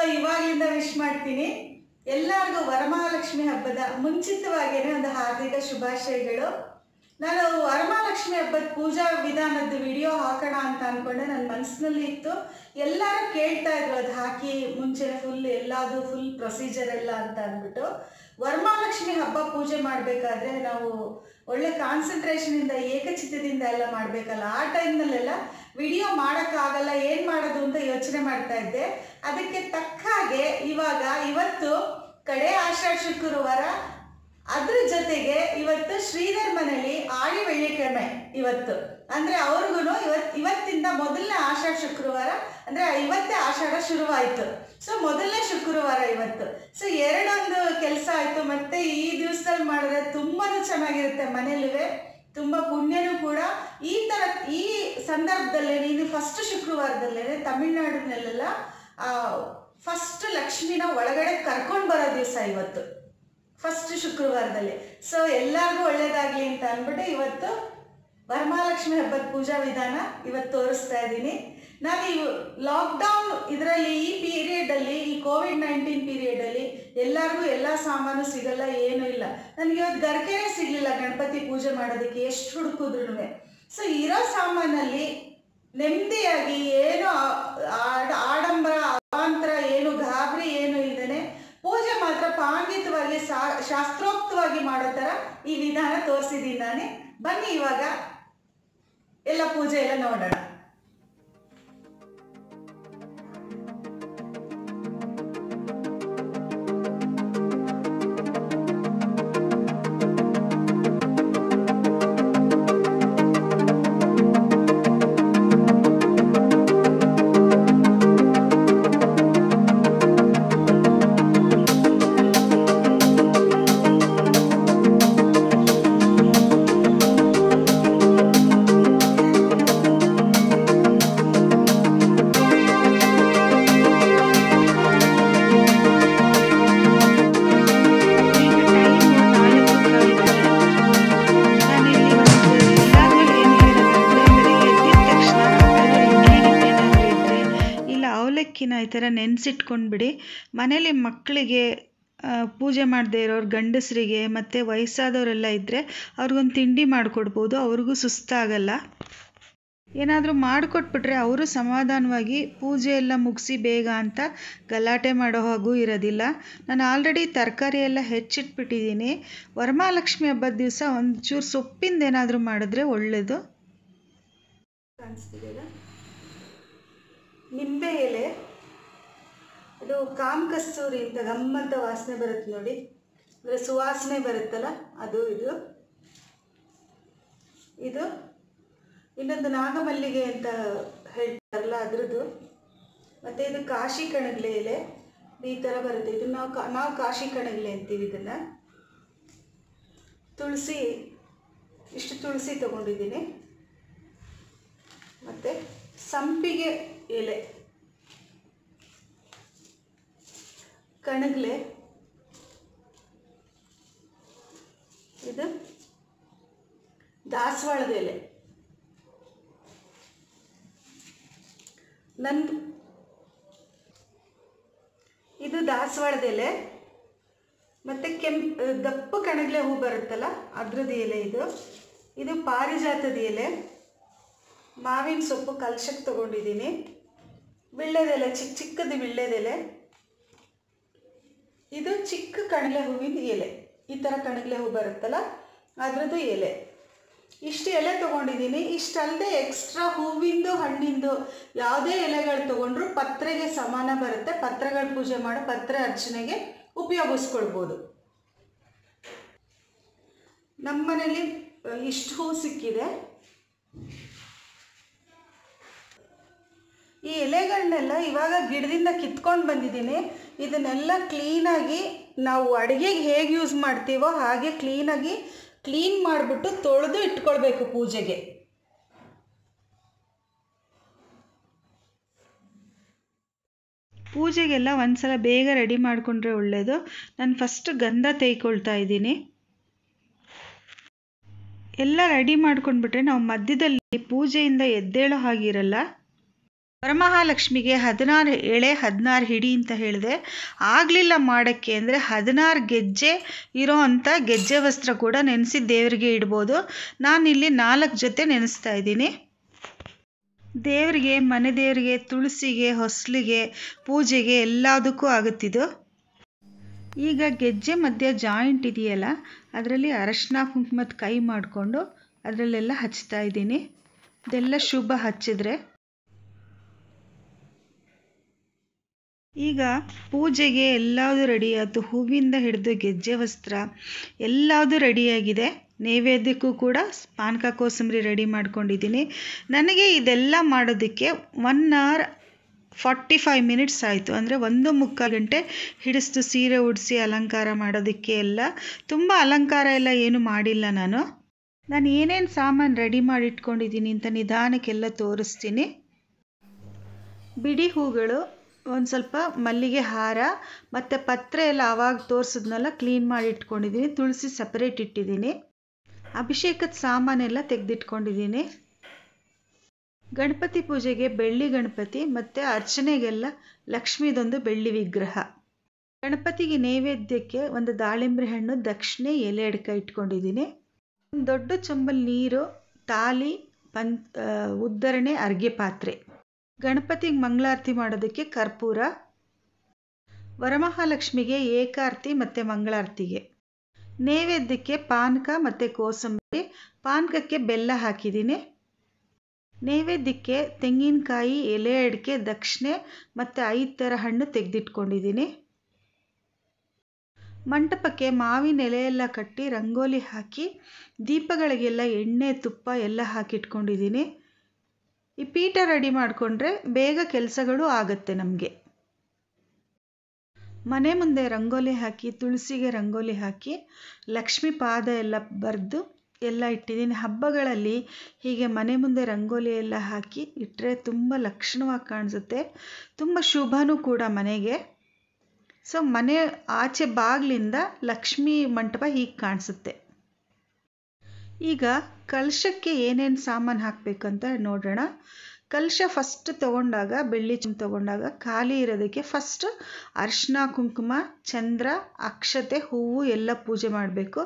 so wish ಮಾಡ್ತೀನಿ ಎಲ್ಲರಿಗೂ ವರಮಹಾಲಕ್ಷ್ಮಿ ಹಬ್ಬದ ಮುಂಚಿತವಾಗಿಯೇ ಒಂದು ಹಾರ್ದಿಕ ಶುಭಾಶಯಗಳು ನಾನು ವರಮಹಾಲಕ್ಷ್ಮಿ ಹಬ್ಬದ ಪೂಜಾ ವಿಧಾನದ ವಿಡಿಯೋ ಹಾಕೋಣ ಅಂತ ಅನ್ಕೊಂಡೆ ನನ್ನ ಮನಸ್ಸಿನಲ್ಲಿ ಇತ್ತು ಎಲ್ಲರೂ ಕೇಳ್ತಾ ಇದ್ರು ಅದು ಹಾಕಿ ಮುಂಚೆ ಫುಲ್ ಎಲ್ಲದು ಫುಲ್ ಪ್ರೊಸೀಜರ್ ಎಲ್ಲ ಅಂತ ಅಂದ್ಬಿಟ್ಟು ವರಮಹಾಲಕ್ಷ್ಮಿ ಹಬ್ಬ ಪೂಜೆ ಮಾಡಬೇಕಾದ್ರೆ ನಾವು ಒಳ್ಳೆ ಇಂದ ಏಕಚಿತ್ತದಿಂದ ಎಲ್ಲ ಮಾಡಬೇಕಲ್ಲ ಆ ಟೈಮ್ನಲ್ಲೆಲ್ಲ ವಿಡಿಯೋ ಮಾಡೋಕ್ಕಾಗಲ್ಲ ಏನು ಮಾಡೋದು ಅಂತ ಯೋಚನೆ ಮಾಡ್ತಾ ಇದ್ದೆ ಅದಕ್ಕೆ ತಕ್ಕ ಹಾಗೆ ಇವಾಗ ಇವತ್ತು ಕಡೆ ಆಷಾಢ ಶುಕ್ರವಾರ ಅದ್ರ ಜೊತೆಗೆ ಇವತ್ತು ಶ್ರೀಧರ್ ಮನೇಲಿ ಆಳಿ ಇವತ್ತು ಅಂದರೆ ಅವ್ರಿಗೂ ಇವತ್ತು ಇವತ್ತಿಂದ ಮೊದಲನೇ ಆಷಾಢ ಶುಕ್ರವಾರ ಅಂದರೆ ಇವತ್ತೇ ಆಷಾಢ ಶುರುವಾಯಿತು ಸೊ ಮೊದಲನೇ ಶುಕ್ರವಾರ ಇವತ್ತು ಸೊ ಎರಡೊಂದು ಕೆಲಸ ಆಯಿತು ಮತ್ತು ಈ ದಿವಸದಲ್ಲಿ ಮಾಡಿದ್ರೆ ತುಂಬಾ ಚೆನ್ನಾಗಿರುತ್ತೆ ಮನೇಲಿವೆ ತುಂಬ ಪುಣ್ಯನೂ ಕೂಡ ಈ ಥರ ಈ ಸಂದರ್ಭದಲ್ಲೇ ನೀನು ಫಸ್ಟ್ ಶುಕ್ರವಾರದಲ್ಲೇ ತಮಿಳ್ನಾಡಿನಲ್ಲೆಲ್ಲ ಫಸ್ಟ್ ಲಕ್ಷ್ಮಿನ ಒಳಗಡೆ ಕರ್ಕೊಂಡು ಬರೋ ದಿವಸ ಇವತ್ತು ಫಸ್ಟ್ ಶುಕ್ರವಾರದಲ್ಲಿ ಸೊ ಎಲ್ಲರಿಗೂ ಒಳ್ಳೇದಾಗಲಿ ಅಂತ ಅಂದ್ಬಿಟ್ಟು ಇವತ್ತು ವರಮಹಾಲಕ್ಷ್ಮಿ ಹಬ್ಬದ ಪೂಜಾ ವಿಧಾನ ಇವತ್ತು ತೋರಿಸ್ತಾ ಇದ್ದೀನಿ ನಾನು ಈ ಲಾಕ್ಡೌನ್ ಇದರಲ್ಲಿ ಈ ಪೀರಿಯಡಲ್ಲಿ ಈ ಕೋವಿಡ್ ನೈನ್ಟೀನ್ ಪೀರಿಯಡಲ್ಲಿ ಎಲ್ಲರಿಗೂ ಎಲ್ಲ ಸಾಮಾನು ಸಿಗಲ್ಲ ಏನೂ ಇಲ್ಲ ನನಗೆ ಇವತ್ತು ಗರ್ಕೆನೇ ಸಿಗಲಿಲ್ಲ ಗಣಪತಿ ಪೂಜೆ ಮಾಡೋದಕ್ಕೆ ಎಷ್ಟು ಹುಡುಕಿದ್ರು ಸೊ ಇರೋ ಸಾಮಾನಲ್ಲಿ ನೆಮ್ಮದಿಯಾಗಿ ಏನು ಆಡಂಬರ ಅವಾಂತರ ಏನು ಗಾಬರಿ ಏನು ಇಲ್ಲದೇ ಪೂಜೆ ಮಾತ್ರ ಪಾಂಡಿತವಾಗಿ ಶಾಸ್ತ್ರೋಕ್ತವಾಗಿ ಮಾಡೋ ಥರ ಈ ವಿಧಾನ ತೋರಿಸಿದ್ದೀನಿ ನಾನೇ ಬನ್ನಿ ಇವಾಗ ಎಲ್ಲ ಪೂಜೆ ಎಲ್ಲ ನೋಡೋಣ ನೆನೆಸಿಟ್ಕೊಂಡ್ಬಿಡಿ ಮನೇಲಿ ಮಕ್ಕಳಿಗೆ ಪೂಜೆ ಮಾಡದೆ ಇರೋರು ಗಂಡಸರಿಗೆ ಮತ್ತು ವಯಸ್ಸಾದವರೆಲ್ಲ ಇದ್ದರೆ ಅವ್ರಿಗೊಂದು ತಿಂಡಿ ಮಾಡಿಕೊಡ್ಬೋದು ಅವ್ರಿಗೂ ಸುಸ್ತಾಗಲ್ಲ ಏನಾದರೂ ಮಾಡಿಕೊಟ್ಬಿಟ್ರೆ ಅವರು ಸಮಾಧಾನವಾಗಿ ಪೂಜೆ ಎಲ್ಲ ಮುಗಿಸಿ ಬೇಗ ಅಂತ ಗಲಾಟೆ ಮಾಡೋ ಹಾಗೂ ಇರೋದಿಲ್ಲ ನಾನು ಆಲ್ರೆಡಿ ತರಕಾರಿ ಎಲ್ಲ ಹೆಚ್ಚಿಟ್ಬಿಟ್ಟಿದ್ದೀನಿ ವರಮಹಾಲಕ್ಷ್ಮಿ ಹಬ್ಬದ ದಿವಸ ಒಂಚೂರು ಸೊಪ್ಪಿಂದ ಏನಾದರೂ ಮಾಡಿದ್ರೆ ಒಳ್ಳೆಯದು ಕಾಣಿಸ್ತಿದೆಯಲ್ಲ ನಿಂಬೆ ಎಲೆ ಇದು ಕಸ್ತೂರಿ ಅಂತ ಗಮ್ಮಂತ ವಾಸನೆ ಬರುತ್ತೆ ನೋಡಿ ಅಂದರೆ ಸುವಾಸನೆ ಬರುತ್ತಲ್ಲ ಅದು ಇದು ಇದು ಇನ್ನೊಂದು ನಾಗಮಲ್ಲಿಗೆ ಅಂತ ಹೇಳ್ತಾರಲ್ಲ ಅದರದ್ದು ಮತ್ತು ಇದು ಕಾಶಿ ಕಣಗ್ಲೆ ಎಲೆ ಈ ಥರ ಬರುತ್ತೆ ಇದು ನಾವು ಕಾ ನಾವು ಕಾಶಿ ಕಣಗ್ಲೆ ಅಂತೀವಿ ಇದನ್ನು ತುಳಸಿ ಇಷ್ಟು ತುಳಸಿ ತಗೊಂಡಿದ್ದೀನಿ ಮತ್ತು ಸಂಪಿಗೆ ಎಲೆ ಕಣಗಲೆ ಇದು ದಾಸವಾಳದ ಎಲೆ ನನ್ ಇದು ದಾಸವಾಳದ ಎಲೆ ಮತ್ತು ಕೆಂಪ್ ದಪ್ಪ ಕಣಗ್ಲೆ ಹೂ ಬರುತ್ತಲ್ಲ ಅದ್ರದ್ದು ಎಲೆ ಇದು ಇದು ಪಾರಿಜಾತದ ಎಲೆ ಮಾವಿನ ಸೊಪ್ಪು ಕಲಶಕ್ಕೆ ತೊಗೊಂಡಿದ್ದೀನಿ ವಿಳ್ಳೆದೆಲೆ ಚಿಕ್ಕ ಚಿಕ್ಕದು ವಿಳ್ಳೆದೆಲೆ ಇದು ಚಿಕ್ಕ ಕಣಲೆ ಹೂವಿನ ಎಲೆ ಈ ಥರ ಕಣ್ಲೆ ಹೂ ಬರುತ್ತಲ್ಲ ಅದರದ್ದು ಎಲೆ ಇಷ್ಟು ಎಲೆ ತೊಗೊಂಡಿದ್ದೀನಿ ಇಷ್ಟಲ್ಲದೆ ಎಕ್ಸ್ಟ್ರಾ ಹೂವಿಂದು ಹಣ್ಣಿಂದು ಯಾವುದೇ ಎಲೆಗಳು ತೊಗೊಂಡ್ರು ಪತ್ರೆಗೆ ಸಮಾನ ಬರುತ್ತೆ ಪತ್ರೆಗಳ ಪೂಜೆ ಮಾಡೋ ಪತ್ರೆ ಅರ್ಚನೆಗೆ ಉಪಯೋಗಿಸ್ಕೊಳ್ಬೋದು ನಮ್ಮ ಮನೇಲಿ ಇಷ್ಟು ಹೂ ಸಿಕ್ಕಿದೆ ಈ ಎಲೆಗಳನ್ನೆಲ್ಲ ಇವಾಗ ಗಿಡದಿಂದ ಕಿತ್ಕೊಂಡು ಬಂದಿದ್ದೀನಿ ಇದನ್ನೆಲ್ಲ ಕ್ಲೀನಾಗಿ ನಾವು ಅಡುಗೆಗೆ ಹೇಗೆ ಯೂಸ್ ಮಾಡ್ತೀವೋ ಹಾಗೆ ಕ್ಲೀನಾಗಿ ಕ್ಲೀನ್ ಮಾಡಿಬಿಟ್ಟು ತೊಳೆದು ಇಟ್ಕೊಳ್ಬೇಕು ಪೂಜೆಗೆ ಪೂಜೆಗೆಲ್ಲ ಒಂದ್ಸಲ ಬೇಗ ರೆಡಿ ಮಾಡಿಕೊಂಡ್ರೆ ಒಳ್ಳೆಯದು ನಾನು ಫಸ್ಟ್ ಗಂಧ ತೈಕೊಳ್ತಾ ಇದ್ದೀನಿ ಎಲ್ಲ ರೆಡಿ ಮಾಡ್ಕೊಂಡ್ಬಿಟ್ರೆ ನಾವು ಮಧ್ಯದಲ್ಲಿ ಪೂಜೆಯಿಂದ ಎದ್ದೇಳೋ ಹಾಗಿರಲ್ಲ ವರಮಹಾಲಕ್ಷ್ಮಿಗೆ ಹದಿನಾರು ಎಳೆ ಹದಿನಾರು ಹಿಡಿ ಅಂತ ಹೇಳಿದೆ ಆಗಲಿಲ್ಲ ಮಾಡೋಕ್ಕೆ ಅಂದರೆ ಹದಿನಾರು ಗೆಜ್ಜೆ ಇರೋ ಅಂಥ ಗೆಜ್ಜೆ ವಸ್ತ್ರ ಕೂಡ ನೆನೆಸಿ ದೇವರಿಗೆ ಇಡ್ಬೋದು ನಾನಿಲ್ಲಿ ನಾಲ್ಕು ಜೊತೆ ನೆನೆಸ್ತಾ ಇದ್ದೀನಿ ದೇವರಿಗೆ ಮನೆ ದೇವರಿಗೆ ತುಳಸಿಗೆ ಹೊಸಲಿಗೆ ಪೂಜೆಗೆ ಎಲ್ಲದಕ್ಕೂ ಆಗುತ್ತಿದ್ದು ಈಗ ಗೆಜ್ಜೆ ಮಧ್ಯ ಜಾಯಿಂಟ್ ಇದೆಯಲ್ಲ ಅದರಲ್ಲಿ ಅರಶಿನ ಕುಂಕುಮದ ಕೈ ಮಾಡಿಕೊಂಡು ಅದರಲ್ಲೆಲ್ಲ ಹಚ್ತಾ ಇದ್ದೀನಿ ಇದೆಲ್ಲ ಶುಭ ಹಚ್ಚಿದ್ರೆ ಈಗ ಪೂಜೆಗೆ ಎಲ್ಲಾದು ರೆಡಿ ಆಯ್ತು ಹೂವಿಂದ ಹಿಡಿದು ಗೆಜ್ಜೆ ವಸ್ತ್ರ ಎಲ್ಲವೂ ರೆಡಿಯಾಗಿದೆ ನೈವೇದ್ಯಕ್ಕೂ ಕೂಡ ಪಾನಕ ಕೋಸಂಬರಿ ರೆಡಿ ಮಾಡ್ಕೊಂಡಿದ್ದೀನಿ ನನಗೆ ಇದೆಲ್ಲ ಮಾಡೋದಕ್ಕೆ one hour forty five minutes ಆಯಿತು ಅಂದರೆ ಒಂದು ಮುಕ್ಕಾಲು ಗಂಟೆ ಹಿಡಿಸ್ತು ಸೀರೆ ಉಡಿಸಿ ಅಲಂಕಾರ ಮಾಡೋದಕ್ಕೆ ಎಲ್ಲ ತುಂಬ ಅಲಂಕಾರ ಎಲ್ಲ ಏನು ಮಾಡಿಲ್ಲ ನಾನು ನಾನು ಏನೇನು ಸಾಮಾನು ರೆಡಿ ಮಾಡಿ ಇಟ್ಕೊಂಡಿದ್ದೀನಿ ಅಂತ ನಿಧಾನಕ್ಕೆಲ್ಲ ತೋರಿಸ್ತೀನಿ ಬಿಡಿ ಹೂಗಳು ಒಂದು ಸ್ವಲ್ಪ ಮಲ್ಲಿಗೆ ಹಾರ ಮತ್ತು ಪತ್ರೆ ಎಲ್ಲ ಆವಾಗ ತೋರಿಸಿದ್ನೆಲ್ಲ ಕ್ಲೀನ್ ಮಾಡಿ ಇಟ್ಕೊಂಡಿದ್ದೀನಿ ತುಳಸಿ ಸಪ್ರೇಟ್ ಇಟ್ಟಿದ್ದೀನಿ ಅಭಿಷೇಕದ ಸಾಮಾನೆಲ್ಲ ತೆಗೆದಿಟ್ಕೊಂಡಿದ್ದೀನಿ ಗಣಪತಿ ಪೂಜೆಗೆ ಬೆಳ್ಳಿ ಗಣಪತಿ ಮತ್ತು ಅರ್ಚನೆಗೆಲ್ಲ ಲಕ್ಷ್ಮಿದೊಂದು ಬೆಳ್ಳಿ ವಿಗ್ರಹ ಗಣಪತಿಗೆ ನೈವೇದ್ಯಕ್ಕೆ ಒಂದು ದಾಳಿಂಬ್ರೆ ಹಣ್ಣು ದಕ್ಷಿಣೆ ಎಲೆ ಅಡ್ಕ ಇಟ್ಕೊಂಡಿದ್ದೀನಿ ಒಂದು ದೊಡ್ಡ ಚಂಬಲ್ ನೀರು ತಾಲಿ ಪಂ ಉದ್ದರಣೆ ಅರ್ಗೆ ಪಾತ್ರೆ ಗಣಪತಿಗೆ ಮಂಗಳಾರತಿ ಮಾಡೋದಕ್ಕೆ ಕರ್ಪೂರ ವರಮಹಾಲಕ್ಷ್ಮಿಗೆ ಏಕಾರತಿ ಮತ್ತು ಮಂಗಳಾರತಿಗೆ ನೈವೇದ್ಯಕ್ಕೆ ಪಾನಕ ಮತ್ತು ಕೋಸಂಬರಿ ಪಾನಕಕ್ಕೆ ಬೆಲ್ಲ ಹಾಕಿದ್ದೀನಿ ನೈವೇದ್ಯಕ್ಕೆ ತೆಂಗಿನಕಾಯಿ ಎಲೆ ಅಡಿಕೆ ದಕ್ಷಿಣೆ ಮತ್ತು ಐದು ಥರ ಹಣ್ಣು ತೆಗೆದಿಟ್ಕೊಂಡಿದ್ದೀನಿ ಮಂಟಪಕ್ಕೆ ಮಾವಿನ ಎಲೆಯೆಲ್ಲ ಕಟ್ಟಿ ರಂಗೋಲಿ ಹಾಕಿ ದೀಪಗಳಿಗೆಲ್ಲ ಎಣ್ಣೆ ತುಪ್ಪ ಎಲ್ಲ ಹಾಕಿಟ್ಕೊಂಡಿದ್ದೀನಿ ಈ ಪೀಠ ರೆಡಿ ಮಾಡಿಕೊಂಡ್ರೆ ಬೇಗ ಕೆಲಸಗಳು ಆಗುತ್ತೆ ನಮಗೆ ಮನೆ ಮುಂದೆ ರಂಗೋಲಿ ಹಾಕಿ ತುಳಸಿಗೆ ರಂಗೋಲಿ ಹಾಕಿ ಲಕ್ಷ್ಮಿ ಪಾದ ಎಲ್ಲ ಬರೆದು ಎಲ್ಲ ಇಟ್ಟಿದ್ದೀನಿ ಹಬ್ಬಗಳಲ್ಲಿ ಹೀಗೆ ಮನೆ ಮುಂದೆ ರಂಗೋಲಿ ಎಲ್ಲ ಹಾಕಿ ಇಟ್ಟರೆ ತುಂಬ ಲಕ್ಷಣವಾಗಿ ಕಾಣಿಸುತ್ತೆ ತುಂಬ ಶುಭನೂ ಕೂಡ ಮನೆಗೆ ಸೊ ಮನೆ ಆಚೆ ಬಾಗಿಲಿಂದ ಲಕ್ಷ್ಮಿ ಮಂಟಪ ಹೀಗೆ ಕಾಣಿಸುತ್ತೆ ಈಗ ಕಲಶಕ್ಕೆ ಏನೇನು ಸಾಮಾನು ಹಾಕಬೇಕಂತ ನೋಡೋಣ ಕಲಶ ಫಸ್ಟ್ ತಗೊಂಡಾಗ ಬೆಳ್ಳಿ ಚಿನ್ ತಗೊಂಡಾಗ ಖಾಲಿ ಇರೋದಕ್ಕೆ ಫಸ್ಟ್ ಅರ್ಶಿನ ಕುಂಕುಮ ಚಂದ್ರ ಅಕ್ಷತೆ ಹೂವು ಎಲ್ಲ ಪೂಜೆ ಮಾಡಬೇಕು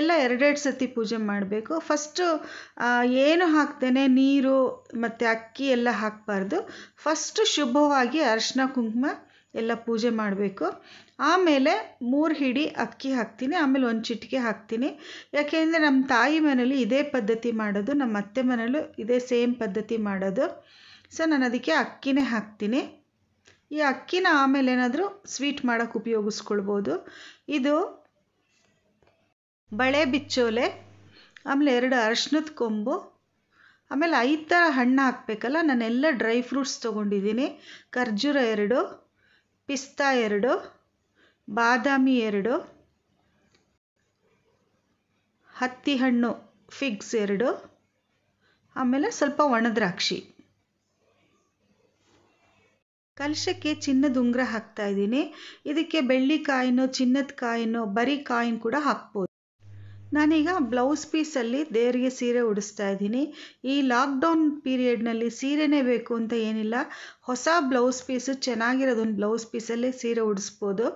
ಎಲ್ಲ ಎರಡೆರಡು ಸತಿ ಪೂಜೆ ಮಾಡಬೇಕು ಫಸ್ಟು ಏನು ಹಾಕ್ತೇನೆ ನೀರು ಮತ್ತು ಅಕ್ಕಿ ಎಲ್ಲ ಹಾಕಬಾರ್ದು ಫಸ್ಟ್ ಶುಭವಾಗಿ ಅರ್ಶಿನ ಕುಂಕುಮ ಎಲ್ಲ ಪೂಜೆ ಮಾಡಬೇಕು ಆಮೇಲೆ ಮೂರು ಹಿಡಿ ಅಕ್ಕಿ ಹಾಕ್ತೀನಿ ಆಮೇಲೆ ಒಂದು ಚಿಟಿಕೆ ಹಾಕ್ತೀನಿ ಯಾಕೆಂದರೆ ನಮ್ಮ ತಾಯಿ ಮನೇಲಿ ಇದೇ ಪದ್ಧತಿ ಮಾಡೋದು ನಮ್ಮ ಅತ್ತೆ ಮನೇಲೂ ಇದೇ ಸೇಮ್ ಪದ್ಧತಿ ಮಾಡೋದು ಸೊ ನಾನು ಅದಕ್ಕೆ ಅಕ್ಕಿನೇ ಹಾಕ್ತೀನಿ ಈ ಅಕ್ಕಿನ ಆಮೇಲೆ ಏನಾದರೂ ಸ್ವೀಟ್ ಮಾಡೋಕ್ಕೆ ಉಪಯೋಗಿಸ್ಕೊಳ್ಬೋದು ಇದು ಬಳೆ ಬಿಚ್ಚೋಲೆ ಆಮೇಲೆ ಎರಡು ಅರಶಿನದ ಕೊಂಬು ಆಮೇಲೆ ಐದು ಥರ ಹಣ್ಣು ಹಾಕಬೇಕಲ್ಲ ನಾನೆಲ್ಲ ಡ್ರೈ ಫ್ರೂಟ್ಸ್ ತೊಗೊಂಡಿದ್ದೀನಿ ಖರ್ಜೂರ ಎರಡು ಪಿಸ್ತಾ ಎರಡು ಬಾದಾಮಿ ಎರಡು ಹತ್ತಿ ಹಣ್ಣು ಫಿಗ್ಸ್ ಎರಡು ಆಮೇಲೆ ಸ್ವಲ್ಪ ಒಣದ್ರಾಕ್ಷಿ ಕಲಶಕ್ಕೆ ಚಿನ್ನದ ಉಂಗುರ ಹಾಕ್ತಾ ಇದ್ದೀನಿ ಇದಕ್ಕೆ ಬೆಳ್ಳಿ ಕಾಯಿನೋ ಚಿನ್ನದ ಕಾಯಿನೋ ಬರೀ ಕಾಯಿನ್ ಕೂಡ ಹಾಕ್ಬೋದು ನಾನೀಗ ಬ್ಲೌಸ್ ಪೀಸಲ್ಲಿ ದೇವರಿಗೆ ಸೀರೆ ಉಡಿಸ್ತಾ ಇದ್ದೀನಿ ಈ ಲಾಕ್ಡೌನ್ ಪೀರಿಯಡ್ನಲ್ಲಿ ಸೀರೆನೇ ಬೇಕು ಅಂತ ಏನಿಲ್ಲ ಹೊಸ ಬ್ಲೌಸ್ ಪೀಸು ಚೆನ್ನಾಗಿರೋದೊಂದು ಬ್ಲೌಸ್ ಪೀಸಲ್ಲಿ ಸೀರೆ ಉಡಿಸ್ಬೋದು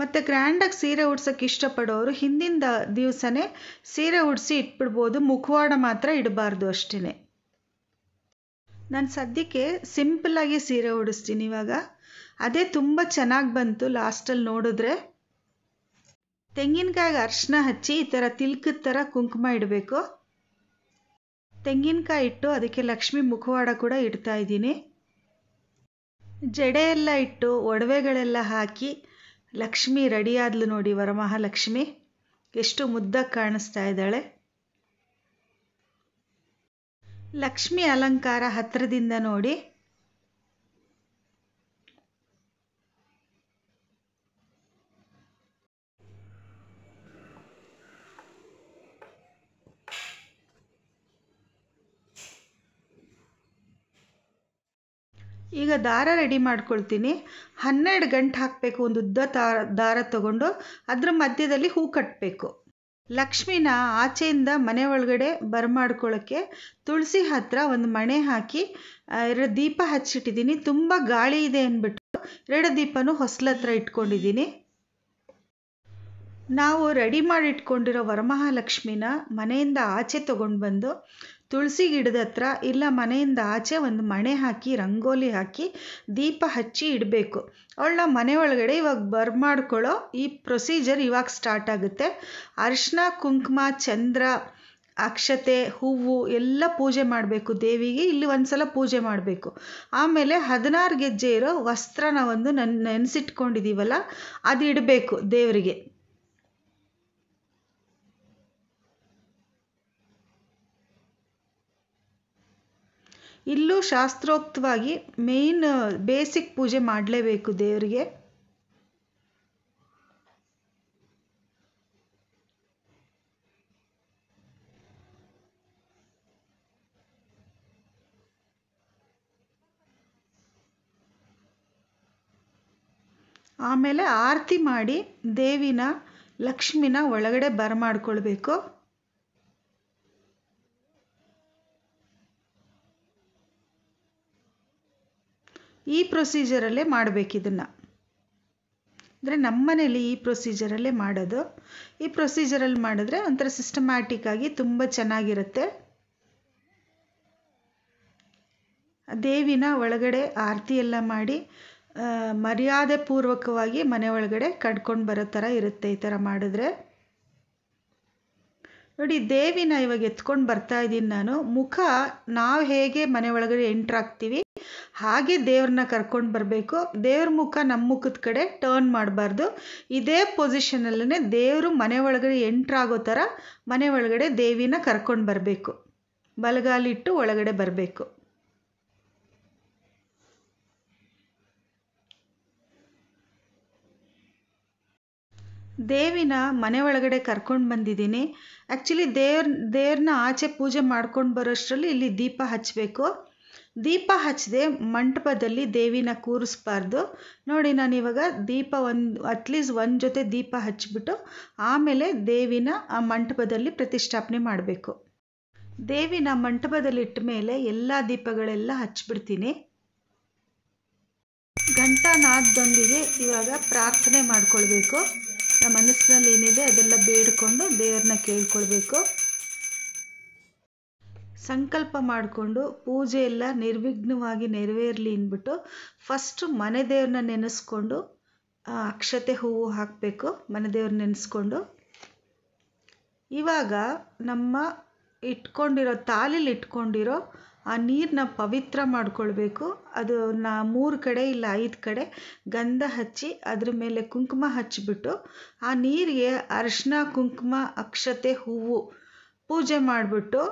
ಮತ್ತು ಗ್ರ್ಯಾಂಡಾಗಿ ಸೀರೆ ಉಡ್ಸೋಕ್ಕೆ ಇಷ್ಟಪಡೋರು ಹಿಂದಿನ ದಿವಸನೇ ಸೀರೆ ಉಡಿಸಿ ಇಟ್ಬಿಡ್ಬೋದು ಮುಖವಾಡ ಮಾತ್ರ ಇಡಬಾರ್ದು ಅಷ್ಟೇ ನಾನು ಸದ್ಯಕ್ಕೆ ಸಿಂಪಲ್ಲಾಗಿ ಸೀರೆ ಉಡಿಸ್ತೀನಿ ಇವಾಗ ಅದೇ ತುಂಬ ಚೆನ್ನಾಗಿ ಬಂತು ಲಾಸ್ಟಲ್ಲಿ ನೋಡಿದ್ರೆ ತೆಂಗಿನಕಾಯಿಗೆ ಅರಶಿನ ಹಚ್ಚಿ ಈ ಥರ ತಿಲ್ಕದ ಥರ ಕುಂಕುಮ ಇಡಬೇಕು ತೆಂಗಿನಕಾಯಿ ಇಟ್ಟು ಅದಕ್ಕೆ ಲಕ್ಷ್ಮಿ ಮುಖವಾಡ ಕೂಡ ಇಡ್ತಾ ಇದ್ದೀನಿ ಜಡೆ ಎಲ್ಲ ಇಟ್ಟು ಒಡವೆಗಳೆಲ್ಲ ಹಾಕಿ ಲಕ್ಷ್ಮಿ ರೆಡಿಯಾದ್ಲು ನೋಡಿ ವರಮಹಾಲಕ್ಷ್ಮಿ ಎಷ್ಟು ಮುದ್ದಾಗಿ ಕಾಣಿಸ್ತಾ ಇದ್ದಾಳೆ ಲಕ್ಷ್ಮಿ ಅಲಂಕಾರ ಹತ್ತಿರದಿಂದ ನೋಡಿ ಈಗ ದಾರ ರೆಡಿ ಮಾಡ್ಕೊಳ್ತೀನಿ ಹನ್ನೆರಡು ಗಂಟೆ ಹಾಕಬೇಕು ಒಂದು ಉದ್ದ ದಾರ ದಾರ ತಗೊಂಡು ಅದರ ಮಧ್ಯದಲ್ಲಿ ಹೂ ಕಟ್ಟಬೇಕು ಲಕ್ಷ್ಮಿನ ಆಚೆಯಿಂದ ಮನೆ ಒಳಗಡೆ ಬರಮಾಡ್ಕೊಳ್ಳೋಕ್ಕೆ ತುಳಸಿ ಹತ್ತಿರ ಒಂದು ಮಣೆ ಹಾಕಿ ಎರಡು ದೀಪ ಹಚ್ಚಿಟ್ಟಿದ್ದೀನಿ ತುಂಬ ಗಾಳಿ ಇದೆ ಅಂದ್ಬಿಟ್ಟು ಎರಡು ದೀಪನೂ ಹೊಸಲತ್ರ ಇಟ್ಕೊಂಡಿದ್ದೀನಿ ನಾವು ರೆಡಿ ಮಾಡಿಟ್ಕೊಂಡಿರೋ ವರಮಹಾಲಕ್ಷ್ಮಿನ ಮನೆಯಿಂದ ಆಚೆ ತೊಗೊಂಡು ಬಂದು ತುಳಸಿ ಗಿಡದ ಹತ್ರ ಇಲ್ಲ ಮನೆಯಿಂದ ಆಚೆ ಒಂದು ಮಣೆ ಹಾಕಿ ರಂಗೋಲಿ ಹಾಕಿ ದೀಪ ಹಚ್ಚಿ ಇಡಬೇಕು ಅವಳನ್ನ ಮನೆ ಒಳಗಡೆ ಇವಾಗ ಬರ್ಮಾಡ್ಕೊಳ್ಳೋ ಈ ಪ್ರೊಸೀಜರ್ ಇವಾಗ ಸ್ಟಾರ್ಟ್ ಆಗುತ್ತೆ ಅರ್ಶಿನ ಕುಂಕುಮ ಚಂದ್ರ ಅಕ್ಷತೆ ಹೂವು ಎಲ್ಲ ಪೂಜೆ ಮಾಡಬೇಕು ದೇವಿಗೆ ಇಲ್ಲಿ ಒಂದು ಸಲ ಪೂಜೆ ಮಾಡಬೇಕು ಆಮೇಲೆ ಹದಿನಾರು ಗೆಜ್ಜೆ ಇರೋ ವಸ್ತ್ರನ ಒಂದು ನನ್ನ ನೆನೆಸಿಟ್ಕೊಂಡಿದ್ದೀವಲ್ಲ ಅದು ಇಡಬೇಕು ದೇವರಿಗೆ ಇಲ್ಲೂ ಶಾಸ್ತ್ರೋಕ್ತವಾಗಿ ಮೇನ್ ಬೇಸಿಕ್ ಪೂಜೆ ಮಾಡಲೇಬೇಕು ದೇವರಿಗೆ ಆಮೇಲೆ ಆರತಿ ಮಾಡಿ ದೇವಿನ ಲಕ್ಷ್ಮಿನ ಒಳಗಡೆ ಬರಮಾಡ್ಕೊಳ್ಬೇಕು ಈ ಪ್ರೊಸೀಜರಲ್ಲೇ ಮಾಡಬೇಕು ಇದನ್ನು ಅಂದರೆ ನಮ್ಮನೇಲಿ ಈ ಪ್ರೊಸೀಜರಲ್ಲೇ ಮಾಡೋದು ಈ ಪ್ರೊಸೀಜರಲ್ಲಿ ಮಾಡಿದ್ರೆ ಒಂಥರ ಸಿಸ್ಟಮ್ಯಾಟಿಕ್ಕಾಗಿ ತುಂಬ ಚೆನ್ನಾಗಿರುತ್ತೆ ದೇವಿನ ಒಳಗಡೆ ಆರತಿ ಎಲ್ಲ ಮಾಡಿ ಮರ್ಯಾದೆ ಪೂರ್ವಕವಾಗಿ ಮನೆ ಒಳಗಡೆ ಕಡ್ಕೊಂಡು ಬರೋ ಥರ ಇರುತ್ತೆ ಈ ಥರ ಮಾಡಿದ್ರೆ ನೋಡಿ ದೇವಿನ ಇವಾಗ ಎತ್ಕೊಂಡು ಬರ್ತಾ ಇದ್ದೀನಿ ನಾನು ಮುಖ ನಾವು ಹೇಗೆ ಮನೆ ಒಳಗಡೆ ಎಂಟ್ರಾಗ್ತೀವಿ ಹಾಗೆ ದೇವ್ರನ್ನ ಕರ್ಕೊಂಡು ಬರಬೇಕು ದೇವ್ರ ಮುಖ ನಮ್ಮ ಮುಖದ ಕಡೆ ಟರ್ನ್ ಮಾಡಬಾರ್ದು ಇದೇ ಪೊಸಿಷನಲ್ಲೇ ದೇವರು ಮನೆ ಒಳಗಡೆ ಆಗೋ ಥರ ಮನೆ ಒಳಗಡೆ ದೇವಿನ ಕರ್ಕೊಂಡು ಬರಬೇಕು ಬಲಗಾಲಿಟ್ಟು ಒಳಗಡೆ ಬರಬೇಕು ದೇವಿನ ಮನೆ ಒಳಗಡೆ ಕರ್ಕೊಂಡು ಬಂದಿದ್ದೀನಿ ಆ್ಯಕ್ಚುಲಿ ದೇವ್ರ ದೇವ್ರನ್ನ ಆಚೆ ಪೂಜೆ ಮಾಡ್ಕೊಂಡು ಬರೋಷ್ಟರಲ್ಲಿ ಇಲ್ಲಿ ದೀಪ ಹಚ್ಚಬೇಕು ದೀಪ ಹಚ್ಚದೆ ಮಂಟಪದಲ್ಲಿ ದೇವಿನ ಕೂರಿಸ್ಬಾರ್ದು ನೋಡಿ ನಾನು ಇವಾಗ ದೀಪ ಒಂದು ಅಟ್ಲೀಸ್ಟ್ ಒಂದು ಜೊತೆ ದೀಪ ಹಚ್ಚಿಬಿಟ್ಟು ಆಮೇಲೆ ದೇವಿನ ಆ ಮಂಟಪದಲ್ಲಿ ಪ್ರತಿಷ್ಠಾಪನೆ ಮಾಡಬೇಕು ದೇವಿನ ಮಂಟಪದಲ್ಲಿಟ್ಟ ಮೇಲೆ ಎಲ್ಲ ದೀಪಗಳೆಲ್ಲ ಹಚ್ಚಿಬಿಡ್ತೀನಿ ಗಂಟಾನಾದ್ದೊಂದಿಗೆ ಇವಾಗ ಪ್ರಾರ್ಥನೆ ಮಾಡಿಕೊಳ್ಬೇಕು ನಮ್ಮ ಮನಸ್ಸಿನಲ್ಲಿ ಏನಿದೆ ಅದೆಲ್ಲ ಬೇಡ್ಕೊಂಡು ದೇವ್ರನ್ನ ಕೇಳ್ಕೊಳ್ಬೇಕು ಸಂಕಲ್ಪ ಮಾಡಿಕೊಂಡು ಪೂಜೆ ಎಲ್ಲ ನಿರ್ವಿಘ್ನವಾಗಿ ನೆರವೇರಲಿ ಅಂದ್ಬಿಟ್ಟು ಫಸ್ಟ್ ಮನೆ ದೇವ್ರನ್ನ ನೆನೆಸ್ಕೊಂಡು ಅಕ್ಷತೆ ಹೂವು ಹಾಕಬೇಕು ಮನೆ ದೇವ್ರನ್ನ ನೆನೆಸ್ಕೊಂಡು ಇವಾಗ ನಮ್ಮ ಇಟ್ಕೊಂಡಿರೋ ತಾಲಿಲ್ ಇಟ್ಕೊಂಡಿರೋ ಆ ನೀರನ್ನ ಪವಿತ್ರ ಮಾಡ್ಕೊಳ್ಬೇಕು ಅದು ಮೂರು ಕಡೆ ಇಲ್ಲ ಐದು ಕಡೆ ಗಂಧ ಹಚ್ಚಿ ಅದ್ರ ಮೇಲೆ ಕುಂಕುಮ ಹಚ್ಚಿಬಿಟ್ಟು ಆ ನೀರಿಗೆ ಅರ್ಶನ ಕುಂಕುಮ ಅಕ್ಷತೆ ಹೂವು ಪೂಜೆ ಮಾಡಿಬಿಟ್ಟು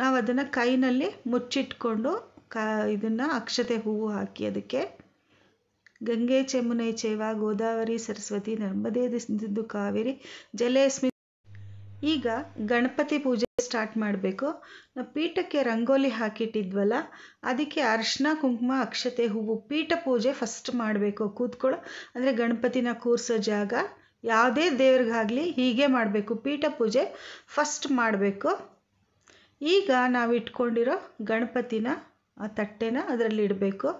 ನಾವು ಅದನ್ನು ಕೈನಲ್ಲಿ ಮುಚ್ಚಿಟ್ಕೊಂಡು ಕ ಇದನ್ನು ಅಕ್ಷತೆ ಹೂವು ಹಾಕಿ ಅದಕ್ಕೆ ಗಂಗೆ ಚಮುನೆ ಚೇವ ಗೋದಾವರಿ ಸರಸ್ವತಿ ನರ್ಮದೇ ದಿಸ್ ಕಾವೇರಿ ಜಲೇಸ್ಮಿ ಈಗ ಗಣಪತಿ ಪೂಜೆ ಸ್ಟಾರ್ಟ್ ಮಾಡಬೇಕು ನಾವು ಪೀಠಕ್ಕೆ ರಂಗೋಲಿ ಹಾಕಿಟ್ಟಿದ್ವಲ್ಲ ಅದಕ್ಕೆ ಅರ್ಶನ ಕುಂಕುಮ ಅಕ್ಷತೆ ಹೂವು ಪೀಠ ಪೂಜೆ ಫಸ್ಟ್ ಮಾಡಬೇಕು ಕೂತ್ಕೊಳ್ಳೋ ಅಂದರೆ ಗಣಪತಿನ ಕೂರಿಸೋ ಜಾಗ ಯಾವುದೇ ದೇವ್ರಿಗಾಗಲಿ ಹೀಗೆ ಮಾಡಬೇಕು ಪೀಠ ಪೂಜೆ ಫಸ್ಟ್ ಮಾಡಬೇಕು ಈಗ ನಾವು ಇಟ್ಕೊಂಡಿರೋ ಗಣಪತಿನ ಆ ತಟ್ಟೆನ ಅದರಲ್ಲಿ ಇಡಬೇಕು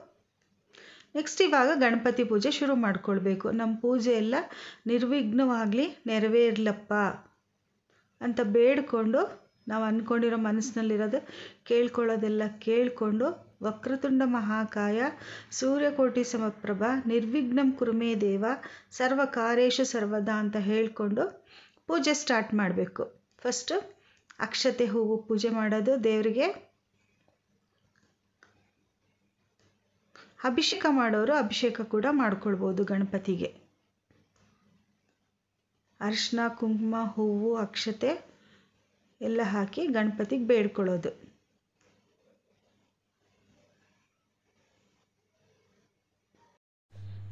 ನೆಕ್ಸ್ಟ್ ಇವಾಗ ಗಣಪತಿ ಪೂಜೆ ಶುರು ಮಾಡ್ಕೊಳ್ಬೇಕು ನಮ್ಮ ಪೂಜೆ ಎಲ್ಲ ನಿರ್ವಿಘ್ನವಾಗಲಿ ನೆರವೇರ್ಲಪ್ಪ ಅಂತ ಬೇಡಿಕೊಂಡು ನಾವು ಅಂದ್ಕೊಂಡಿರೋ ಮನಸ್ಸಿನಲ್ಲಿರೋದು ಕೇಳ್ಕೊಳ್ಳೋದೆಲ್ಲ ಕೇಳಿಕೊಂಡು ವಕ್ರತುಂಡ ಮಹಾಕಾಯ ಸೂರ್ಯಕೋಟಿ ಸಮಪ್ರಭ ನಿರ್ವಿಘ್ನಂ ಕುರುಮೇ ದೇವ ಸರ್ವ ಸರ್ವದ ಅಂತ ಹೇಳಿಕೊಂಡು ಪೂಜೆ ಸ್ಟಾರ್ಟ್ ಮಾಡಬೇಕು ಫಸ್ಟು ಅಕ್ಷತೆ ಹೂವು ಪೂಜೆ ಮಾಡೋದು ದೇವರಿಗೆ ಅಭಿಷೇಕ ಮಾಡೋರು ಅಭಿಷೇಕ ಕೂಡ ಮಾಡ್ಕೊಳ್ಬೋದು ಗಣಪತಿಗೆ ಅರ್ಶನ ಕುಂಕುಮ ಹೂವು ಅಕ್ಷತೆ ಎಲ್ಲ ಹಾಕಿ ಗಣಪತಿಗೆ ಬೇಡ್ಕೊಳ್ಳೋದು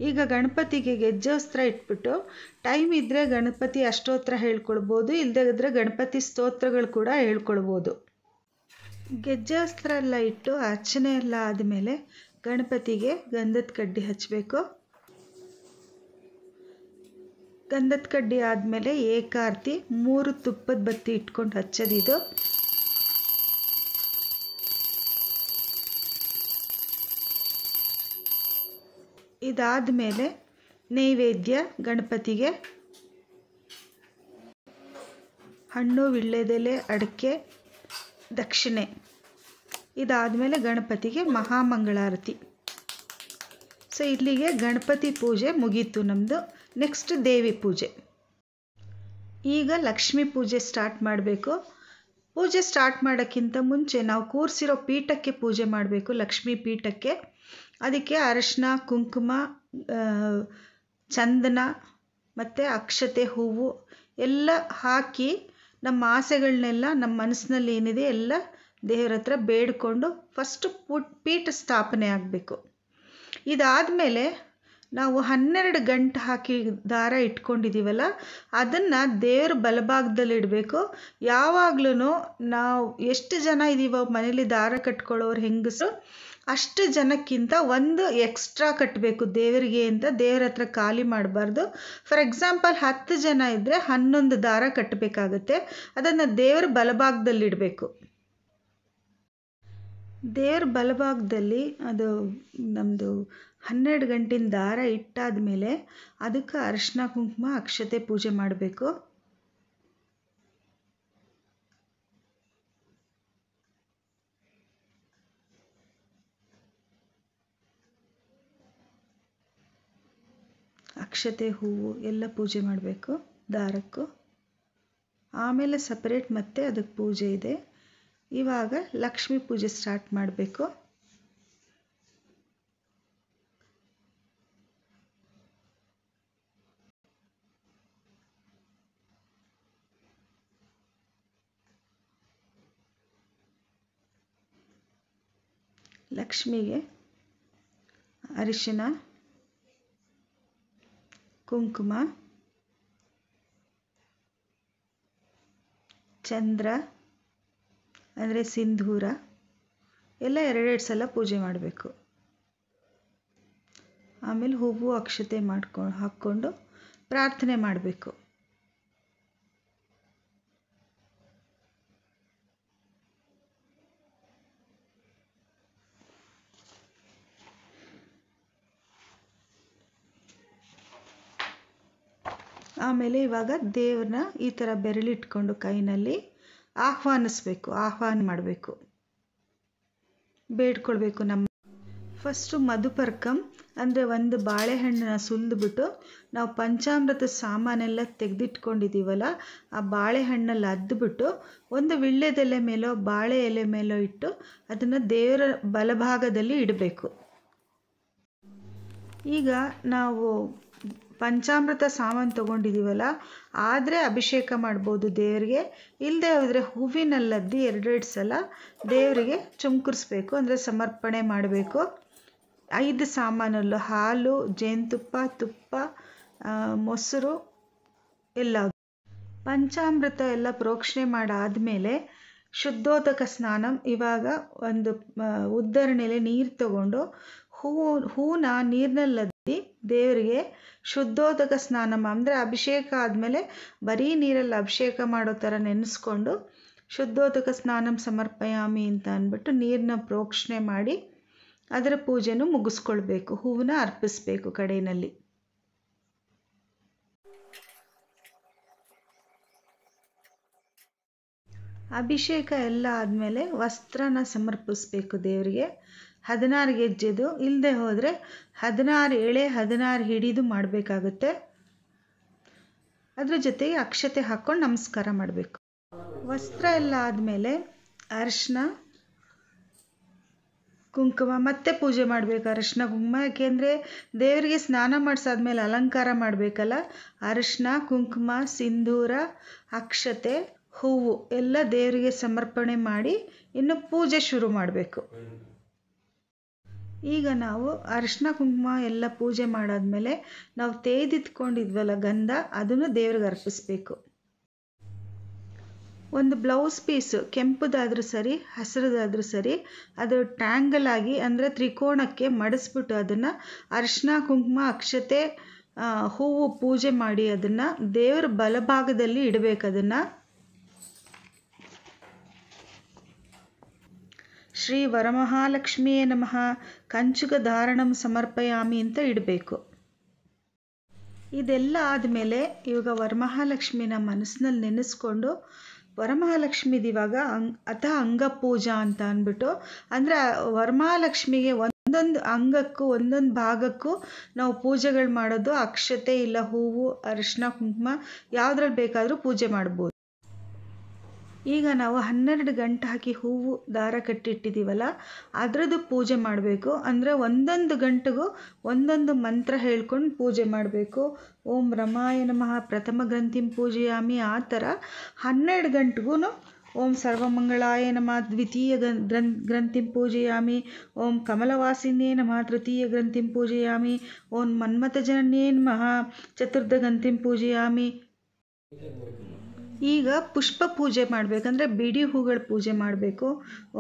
ಈಗ ಗಣಪತಿಗೆ ಗೆಜ್ಜೋಸ್ತ್ರ ಇಟ್ಬಿಟ್ಟು ಟೈಮ್ ಇದ್ದರೆ ಗಣಪತಿ ಅಷ್ಟೋತ್ರ ಹೇಳ್ಕೊಳ್ಬೋದು ಇಲ್ಲದೇ ಇದ್ದರೆ ಗಣಪತಿ ಸ್ತೋತ್ರಗಳು ಕೂಡ ಹೇಳ್ಕೊಳ್ಬೋದು ವಸ್ತ್ರ ಎಲ್ಲ ಇಟ್ಟು ಅರ್ಚನೆ ಎಲ್ಲ ಆದಮೇಲೆ ಗಣಪತಿಗೆ ಗಂಧದ ಕಡ್ಡಿ ಹಚ್ಚಬೇಕು ಗಂಧದ ಕಡ್ಡಿ ಆದಮೇಲೆ ಏಕಾರ್ತಿ ಮೂರು ತುಪ್ಪದ ಬತ್ತಿ ಇಟ್ಕೊಂಡು ಹಚ್ಚೋದಿದು ಇದಾದ ಮೇಲೆ ನೈವೇದ್ಯ ಗಣಪತಿಗೆ ಹಣ್ಣು ವಿಳ್ಳೆದೆಲೆ ಅಡಿಕೆ ದಕ್ಷಿಣೆ ಇದಾದಮೇಲೆ ಗಣಪತಿಗೆ ಮಹಾಮಂಗಳಾರತಿ ಸೊ ಇಲ್ಲಿಗೆ ಗಣಪತಿ ಪೂಜೆ ಮುಗೀತು ನಮ್ಮದು ನೆಕ್ಸ್ಟ್ ದೇವಿ ಪೂಜೆ ಈಗ ಲಕ್ಷ್ಮೀ ಪೂಜೆ ಸ್ಟಾರ್ಟ್ ಮಾಡಬೇಕು ಪೂಜೆ ಸ್ಟಾರ್ಟ್ ಮಾಡೋಕ್ಕಿಂತ ಮುಂಚೆ ನಾವು ಕೂರಿಸಿರೋ ಪೀಠಕ್ಕೆ ಪೂಜೆ ಮಾಡಬೇಕು ಲಕ್ಷ್ಮೀ ಪೀಠಕ್ಕೆ ಅದಕ್ಕೆ ಅರಶಿನ ಕುಂಕುಮ ಚಂದನ ಮತ್ತು ಅಕ್ಷತೆ ಹೂವು ಎಲ್ಲ ಹಾಕಿ ನಮ್ಮ ಆಸೆಗಳನ್ನೆಲ್ಲ ನಮ್ಮ ಮನಸ್ಸಿನಲ್ಲಿ ಏನಿದೆ ಎಲ್ಲ ದೇವರ ಹತ್ರ ಬೇಡಿಕೊಂಡು ಫಸ್ಟು ಪುಟ್ ಪೀಠ ಸ್ಥಾಪನೆ ಆಗಬೇಕು ಇದಾದ ಮೇಲೆ ನಾವು ಹನ್ನೆರಡು ಗಂಟು ಹಾಕಿ ದಾರ ಇಟ್ಕೊಂಡಿದ್ದೀವಲ್ಲ ಅದನ್ನು ದೇವ್ರ ಬಲಭಾಗ್ದಲ್ಲಿ ಇಡಬೇಕು ಯಾವಾಗ್ಲೂ ನಾವು ಎಷ್ಟು ಜನ ಇದ್ದೀವೋ ಮನೇಲಿ ದಾರ ಕಟ್ಕೊಳ್ಳೋರು ಹೆಂಗಸು ಅಷ್ಟು ಜನಕ್ಕಿಂತ ಒಂದು ಎಕ್ಸ್ಟ್ರಾ ಕಟ್ಟಬೇಕು ದೇವರಿಗೆ ಅಂತ ದೇವ್ರ ಹತ್ರ ಖಾಲಿ ಮಾಡಬಾರ್ದು ಫಾರ್ ಎಕ್ಸಾಂಪಲ್ ಹತ್ತು ಜನ ಇದ್ದರೆ ಹನ್ನೊಂದು ದಾರ ಕಟ್ಟಬೇಕಾಗತ್ತೆ ಅದನ್ನು ದೇವರ ಬಲಭಾಗದಲ್ಲಿಡಬೇಕು ದೇವ್ರ ಬಲಭಾಗದಲ್ಲಿ ಅದು ನಮ್ಮದು ಹನ್ನೆರಡು ಗಂಟಿನ ದಾರ ಇಟ್ಟಾದ ಮೇಲೆ ಅದಕ್ಕೆ ಅರಿಶಿನ ಕುಂಕುಮ ಅಕ್ಷತೆ ಪೂಜೆ ಮಾಡಬೇಕು ಅಕ್ಷತೆ ಹೂವು ಎಲ್ಲ ಪೂಜೆ ಮಾಡಬೇಕು ದಾರಕ್ಕೂ ಆಮೇಲೆ ಸಪ್ರೇಟ್ ಮತ್ತೆ ಅದಕ್ಕೆ ಪೂಜೆ ಇದೆ ಇವಾಗ ಲಕ್ಷ್ಮೀ ಪೂಜೆ ಸ್ಟಾರ್ಟ್ ಮಾಡಬೇಕು ಲಕ್ಷ್ಮಿಗೆ ಅರಿಶಿನ ಕುಂಕುಮ ಚಂದ್ರ ಅಂದರೆ ಸಿಂಧೂರ ಎಲ್ಲ ಎರಡೆರಡು ಸಲ ಪೂಜೆ ಮಾಡಬೇಕು ಆಮೇಲೆ ಹೂವು ಅಕ್ಷತೆ ಮಾಡ್ಕೊ ಹಾಕ್ಕೊಂಡು ಪ್ರಾರ್ಥನೆ ಮಾಡಬೇಕು ಆಮೇಲೆ ಇವಾಗ ದೇವ್ರನ್ನ ಈ ಥರ ಬೆರಳಿಟ್ಕೊಂಡು ಕೈನಲ್ಲಿ ಆಹ್ವಾನಿಸ್ಬೇಕು ಆಹ್ವಾನ ಮಾಡಬೇಕು ಬೇಡ್ಕೊಳ್ಬೇಕು ನಮ್ಮ ಫಸ್ಟು ಮಧುಪರ್ಕಂ ಅಂದರೆ ಒಂದು ಬಾಳೆಹಣ್ಣನ್ನ ಸುಲಿದ್ಬಿಟ್ಟು ನಾವು ಪಂಚಾಮೃತ ಸಾಮಾನೆಲ್ಲ ತೆಗೆದಿಟ್ಕೊಂಡಿದ್ದೀವಲ್ಲ ಆ ಬಾಳೆಹಣ್ಣಲ್ಲಿ ಅದ್ದುಬಿಟ್ಟು ಒಂದು ವಿಳ್ಳೆದೆಲೆ ಮೇಲೋ ಬಾಳೆ ಎಲೆ ಮೇಲೋ ಇಟ್ಟು ಅದನ್ನ ದೇವರ ಬಲಭಾಗದಲ್ಲಿ ಇಡಬೇಕು ಈಗ ನಾವು ಪಂಚಾಮೃತ ಸಾಮಾನು ತೊಗೊಂಡಿದ್ದೀವಲ್ಲ ಆದರೆ ಅಭಿಷೇಕ ಮಾಡ್ಬೋದು ದೇವರಿಗೆ ಇಲ್ಲದೆ ಹೋದರೆ ಹೂವಿನಲ್ಲದ್ದಿ ಎರಡೆರಡು ಸಲ ದೇವರಿಗೆ ಚುಮ್ಕರಿಸ್ಬೇಕು ಅಂದರೆ ಸಮರ್ಪಣೆ ಮಾಡಬೇಕು ಐದು ಸಾಮಾನಲ್ಲೂ ಹಾಲು ಜೇನುತುಪ್ಪ ತುಪ್ಪ ಮೊಸರು ಎಲ್ಲ ಪಂಚಾಮೃತ ಎಲ್ಲ ಪ್ರೋಕ್ಷಣೆ ಮೇಲೆ ಶುದ್ಧೋದಕ ಸ್ನಾನ ಇವಾಗ ಒಂದು ಉದ್ದರಣೆಲೆ ನೀರು ತಗೊಂಡು ಹೂವು ಹೂನ ನೀರಿನಲ್ಲದ್ದು ದೇವರಿಗೆ ಶುದ್ಧೋದಕ ಸ್ನಾನ ಅಂದ್ರೆ ಅಭಿಷೇಕ ಆದಮೇಲೆ ಬರೀ ನೀರಲ್ಲಿ ಅಭಿಷೇಕ ಮಾಡೋ ತರ ನೆನೆಸ್ಕೊಂಡು ಶುದ್ಧೋದಕ ಸ್ನಾನಂ ಸಮರ್ಪಯಾಮಿ ಅಂತ ಅಂದ್ಬಿಟ್ಟು ನೀರ್ನ ಪ್ರೋಕ್ಷಣೆ ಮಾಡಿ ಅದರ ಪೂಜೆನೂ ಮುಗಿಸ್ಕೊಳ್ಬೇಕು ಹೂವನ್ನ ಅರ್ಪಿಸ್ಬೇಕು ಕಡೆಯಲ್ಲಿ ಅಭಿಷೇಕ ಎಲ್ಲ ಆದಮೇಲೆ ವಸ್ತ್ರನ ಸಮರ್ಪಿಸ್ಬೇಕು ದೇವರಿಗೆ ಹದಿನಾರು ಗೆಜ್ಜೆದು ಇಲ್ಲದೆ ಹೋದರೆ ಹದಿನಾರು ಎಳೆ ಹದಿನಾರು ಹಿಡಿದು ಮಾಡಬೇಕಾಗುತ್ತೆ ಅದ್ರ ಜೊತೆಗೆ ಅಕ್ಷತೆ ಹಾಕ್ಕೊಂಡು ನಮಸ್ಕಾರ ಮಾಡಬೇಕು ವಸ್ತ್ರ ಎಲ್ಲ ಆದಮೇಲೆ ಅರಿಶಿನ ಕುಂಕುಮ ಮತ್ತೆ ಪೂಜೆ ಮಾಡಬೇಕು ಅರಶಿನ ಕುಂಕುಮ ಯಾಕೆಂದರೆ ದೇವರಿಗೆ ಸ್ನಾನ ಮಾಡಿಸಾದ್ಮೇಲೆ ಅಲಂಕಾರ ಮಾಡಬೇಕಲ್ಲ ಅರಶಿನ ಕುಂಕುಮ ಸಿಂಧೂರ ಅಕ್ಷತೆ ಹೂವು ಎಲ್ಲ ದೇವರಿಗೆ ಸಮರ್ಪಣೆ ಮಾಡಿ ಇನ್ನು ಪೂಜೆ ಶುರು ಮಾಡಬೇಕು ಈಗ ನಾವು ಅರಿಶಿನ ಕುಂಕುಮ ಎಲ್ಲ ಪೂಜೆ ಮಾಡಾದ್ಮೇಲೆ ನಾವು ತೇದಿತ್ಕೊಂಡಿದ್ವಲ್ಲ ಗಂಧ ಅದನ್ನು ದೇವ್ರಿಗೆ ಅರ್ಪಿಸ್ಬೇಕು ಒಂದು ಬ್ಲೌಸ್ ಪೀಸು ಕೆಂಪುದಾದ್ರೂ ಸರಿ ಹಸಿರದಾದರೂ ಸರಿ ಅದು ಟ್ಯಾಂಗಲ್ ಆಗಿ ಅಂದರೆ ತ್ರಿಕೋಣಕ್ಕೆ ಮಡಿಸ್ಬಿಟ್ಟು ಅದನ್ನು ಅರಿಶಿನ ಕುಂಕುಮ ಅಕ್ಷತೆ ಹೂವು ಪೂಜೆ ಮಾಡಿ ಅದನ್ನು ದೇವರ ಬಲಭಾಗದಲ್ಲಿ ಇಡಬೇಕು ಅದನ್ನು ಶ್ರೀ ವರಮಹಾಲಕ್ಷ್ಮಿಯೇ ನಮಃ ಕಂಚುಕ ಧಾರಣಂ ಸಮರ್ಪಯಾಮಿ ಅಂತ ಇಡಬೇಕು ಇದೆಲ್ಲ ಆದಮೇಲೆ ಇವಾಗ ವರಮಹಾಲಕ್ಷ್ಮಿನ ಮನಸ್ಸಿನಲ್ಲಿ ನೆನೆಸ್ಕೊಂಡು ವರಮಹಾಲಕ್ಷ್ಮಿದು ಇವಾಗ ಅಂಗ್ ಅಥ ಪೂಜಾ ಅಂತ ಅಂದ್ಬಿಟ್ಟು ಅಂದರೆ ವರಮಹಾಲಕ್ಷ್ಮಿಗೆ ಒಂದೊಂದು ಅಂಗಕ್ಕೂ ಒಂದೊಂದು ಭಾಗಕ್ಕೂ ನಾವು ಪೂಜೆಗಳು ಮಾಡೋದು ಅಕ್ಷತೆ ಇಲ್ಲ ಹೂವು ಅರಿಶಿನ ಕುಂಕುಮ ಯಾವುದ್ರಲ್ಲಿ ಬೇಕಾದರೂ ಪೂಜೆ ಮಾಡ್ಬೋದು ಈಗ ನಾವು ಹನ್ನೆರಡು ಗಂಟು ಹಾಕಿ ಹೂವು ದಾರ ಕಟ್ಟಿಟ್ಟಿದ್ದೀವಲ್ಲ ಅದರದ್ದು ಪೂಜೆ ಮಾಡಬೇಕು ಅಂದರೆ ಒಂದೊಂದು ಗಂಟೆಗೂ ಒಂದೊಂದು ಮಂತ್ರ ಹೇಳ್ಕೊಂಡು ಪೂಜೆ ಮಾಡಬೇಕು ಓಂ ರಮಾಯಣ ಮಹಾ ಪ್ರಥಮ ಗ್ರಂಥಿಂ ಪೂಜೆಯಾಮಿ ಆ ಥರ ಹನ್ನೆರಡು ಗಂಟೆಗೂ ಓಂ ಸರ್ವಮಂಗಳಾಯ ನಮ ದ್ವಿತೀಯ ಗ್ರಂ ಗ್ರಂಥಿಂ ಪೂಜೆಯಾಮಿ ಓಂ ಕಮಲವಾಸಿನೇ ನಮಃ ತೃತೀಯ ಗ್ರಂಥಿಂ ಪೂಜೆಯಾಮಿ ಓಂ ಮನ್ಮಥಜನನ್ಯೇ ಮಹಾ ಚತುರ್ಥ ಗ್ರಂಥಿಂ ಪೂಜೆಯಾಮಿ ಈಗ ಪುಷ್ಪ ಪೂಜೆ ಮಾಡಬೇಕಂದ್ರೆ ಬಿಡಿ ಹೂಗಳ ಪೂಜೆ ಮಾಡಬೇಕು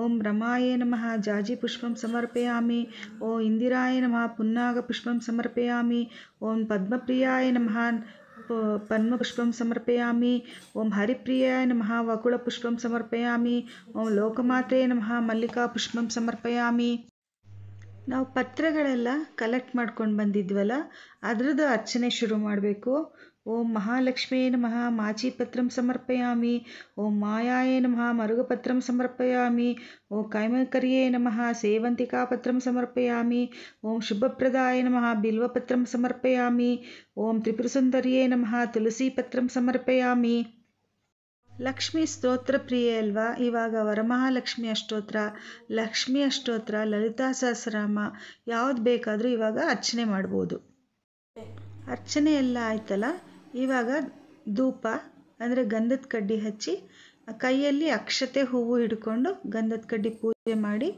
ಓಂ ರಮಾಯ ನಮಃ ಜಾಜಿ ಪುಷ್ಪಂ ಸಮರ್ಪಯಾಮಿ ಓ ಇಂದಿರಾಯ ನಮಃ ಪುನ್ನಾಗ ಪುಷ್ಪಂ ಸಮರ್ಪಯಾಮಿ ಓಂ ಪದ್ಮಪ್ರಿಯಾಯ ನಮಃ ಪದ್ಮಪುಷ್ಪಂ ಸಮರ್ಪಯಾಮಿ ಓಂ ಹರಿಪ್ರಿಯಾಯ ನಮಃ ಪುಷ್ಪಂ ಸಮರ್ಪಯಾಮಿ ಓಂ ಲೋಕಮಾತೆ ನಮಃ ಮಲ್ಲಿಕಾ ಪುಷ್ಪಂ ಸಮರ್ಪಯಾಮಿ ನಾವು ಪತ್ರಗಳೆಲ್ಲ ಕಲೆಕ್ಟ್ ಮಾಡ್ಕೊಂಡು ಬಂದಿದ್ವಲ್ಲ ಅದರದ್ದು ಅರ್ಚನೆ ಶುರು ಮಾಡಬೇಕು ಓಂ ಮಹಾಲಕ್ಷ್ಮೇ ನಮಃ ಪತ್ರಂ ಸಮರ್ಪಯಾಮಿ ಓಂ ಮಾಯಾಯೇ ನಮಃ ಮರುಗಪತ್ರಂ ಸಮರ್ಪಯಾಮಿ ಓಂ ಕೈಮಕರಿಯೇ ನಮಃ ಪತ್ರಂ ಸಮರ್ಪಯಾಮಿ ಓಂ ಶುಭಪ್ರದಾಯ ನಮಃ ಬಿಲ್ವಪತ್ರಂ ಸಮರ್ಪಯಾಮಿ ಓಂ ತ್ರಿಪುರಸುಂದರ್ಯೇ ನಮಃ ತುಳಸಿ ಪತ್ರಂ ಸಮರ್ಪಯಾಮಿ ಲಕ್ಷ್ಮಿ ಸ್ತೋತ್ರ ಪ್ರಿಯ ಅಲ್ವಾ ಇವಾಗ ವರಮಹಾಲಕ್ಷ್ಮಿ ಅಷ್ಟೋತ್ರ ಲಕ್ಷ್ಮಿ ಅಷ್ಟೋತ್ರ ಲಲಿತಾ ಸಹಸ್ರಾಮ ಯಾವ್ದು ಬೇಕಾದರೂ ಇವಾಗ ಅರ್ಚನೆ ಮಾಡ್ಬೋದು ಅರ್ಚನೆ ಎಲ್ಲ ಆಯ್ತಲ್ಲ ಇವಾಗ ಧೂಪ ಅಂದರೆ ಗಂಧದ ಕಡ್ಡಿ ಹಚ್ಚಿ ಕೈಯಲ್ಲಿ ಅಕ್ಷತೆ ಹೂವು ಹಿಡ್ಕೊಂಡು ಗಂಧದ ಕಡ್ಡಿ ಪೂಜೆ ಮಾಡಿ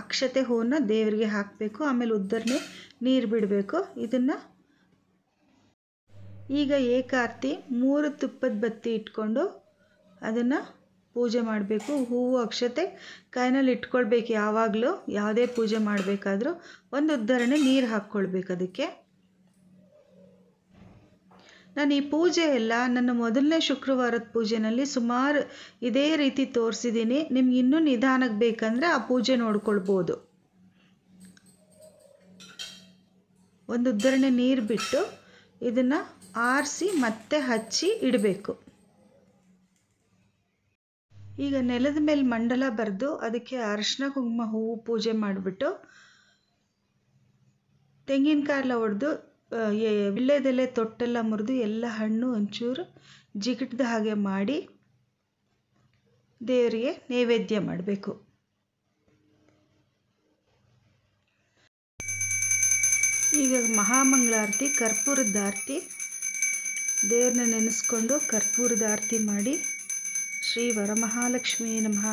ಅಕ್ಷತೆ ಹೂವನ್ನ ದೇವರಿಗೆ ಹಾಕಬೇಕು ಆಮೇಲೆ ಉದ್ದರನೆ ನೀರು ಬಿಡಬೇಕು ಇದನ್ನು ಈಗ ಏಕಾರ್ತಿ ಮೂರು ತುಪ್ಪದ ಬತ್ತಿ ಇಟ್ಕೊಂಡು ಅದನ್ನು ಪೂಜೆ ಮಾಡಬೇಕು ಹೂವು ಅಕ್ಷತೆ ಕೈನಲ್ಲಿ ಇಟ್ಕೊಳ್ಬೇಕು ಯಾವಾಗಲೂ ಯಾವುದೇ ಪೂಜೆ ಮಾಡಬೇಕಾದ್ರೂ ಒಂದು ಉದ್ಧರಣೆ ನೀರು ಹಾಕ್ಕೊಳ್ಬೇಕು ಅದಕ್ಕೆ ನಾನು ಈ ಪೂಜೆ ಎಲ್ಲ ನನ್ನ ಮೊದಲನೇ ಶುಕ್ರವಾರದ ಪೂಜೆನಲ್ಲಿ ಸುಮಾರು ಇದೇ ರೀತಿ ತೋರಿಸಿದ್ದೀನಿ ನಿಮ್ಗೆ ಇನ್ನೂ ನಿಧಾನಕ್ಕೆ ಬೇಕಂದರೆ ಆ ಪೂಜೆ ನೋಡ್ಕೊಳ್ಬೋದು ಒಂದು ಉದ್ದರಣೆ ನೀರು ಬಿಟ್ಟು ಇದನ್ನು ಆರಿಸಿ ಮತ್ತೆ ಹಚ್ಚಿ ಇಡಬೇಕು ಈಗ ನೆಲದ ಮೇಲೆ ಮಂಡಲ ಬರೆದು ಅದಕ್ಕೆ ಅರಶಿನ ಕುಂಕುಮ ಹೂವು ಪೂಜೆ ಮಾಡಿಬಿಟ್ಟು ತೆಂಗಿನಕಾಯಿಲ ಹೊಡೆದು ವೀಳ್ಯದೆಲೆ ತೊಟ್ಟೆಲ್ಲ ಮುರಿದು ಎಲ್ಲ ಹಣ್ಣು ಒಂಚೂರು ಜಿಗುಟ್ದ ಹಾಗೆ ಮಾಡಿ ದೇವರಿಗೆ ನೈವೇದ್ಯ ಮಾಡಬೇಕು ಈಗ ಮಹಾಮಂಗಳಾರತಿ ಕರ್ಪೂರದ ಆರತಿ ದೇವ್ರನ್ನ ನೆನೆಸ್ಕೊಂಡು ಕರ್ಪೂರದ ಆರತಿ ಮಾಡಿ ಶ್ರೀ ವರಮಹಾಲಕ್ಷ್ಮೀ ನಮಃ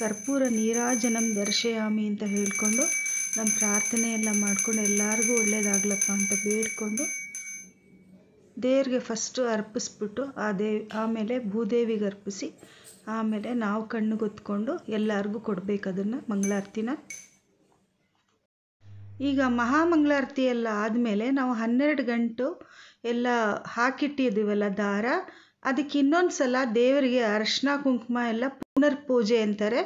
ಕರ್ಪೂರ ನೀರಾಜನಂ ದರ್ಶಯಾಮಿ ಅಂತ ಹೇಳಿಕೊಂಡು ನಮ್ಮ ಪ್ರಾರ್ಥನೆ ಎಲ್ಲ ಮಾಡ್ಕೊಂಡು ಎಲ್ಲರಿಗೂ ಒಳ್ಳೇದಾಗ್ಲಪ್ಪ ಅಂತ ಬೇಡ್ಕೊಂಡು ದೇವ್ರಿಗೆ ಫಸ್ಟು ಅರ್ಪಿಸ್ಬಿಟ್ಟು ಆ ದೇವ್ ಆಮೇಲೆ ಭೂದೇವಿಗೆ ಅರ್ಪಿಸಿ ಆಮೇಲೆ ನಾವು ಕಣ್ಣುಗೊತ್ಕೊಂಡು ಎಲ್ಲರಿಗೂ ಕೊಡಬೇಕು ಅದನ್ನು ಮಂಗಳಾರತಿನ ಈಗ ಮಹಾಮಂಗಳಾರತಿ ಎಲ್ಲ ಆದಮೇಲೆ ನಾವು ಹನ್ನೆರಡು ಗಂಟು ಎಲ್ಲ ಹಾಕಿಟ್ಟಿದ್ದೀವಲ್ಲ ದಾರ ಅದಕ್ಕೆ ಇನ್ನೊಂದು ಸಲ ದೇವರಿಗೆ ಅರಶಿನ ಕುಂಕುಮ ಎಲ್ಲ ಪುನರ್ ಪೂಜೆ ಅಂತಾರೆ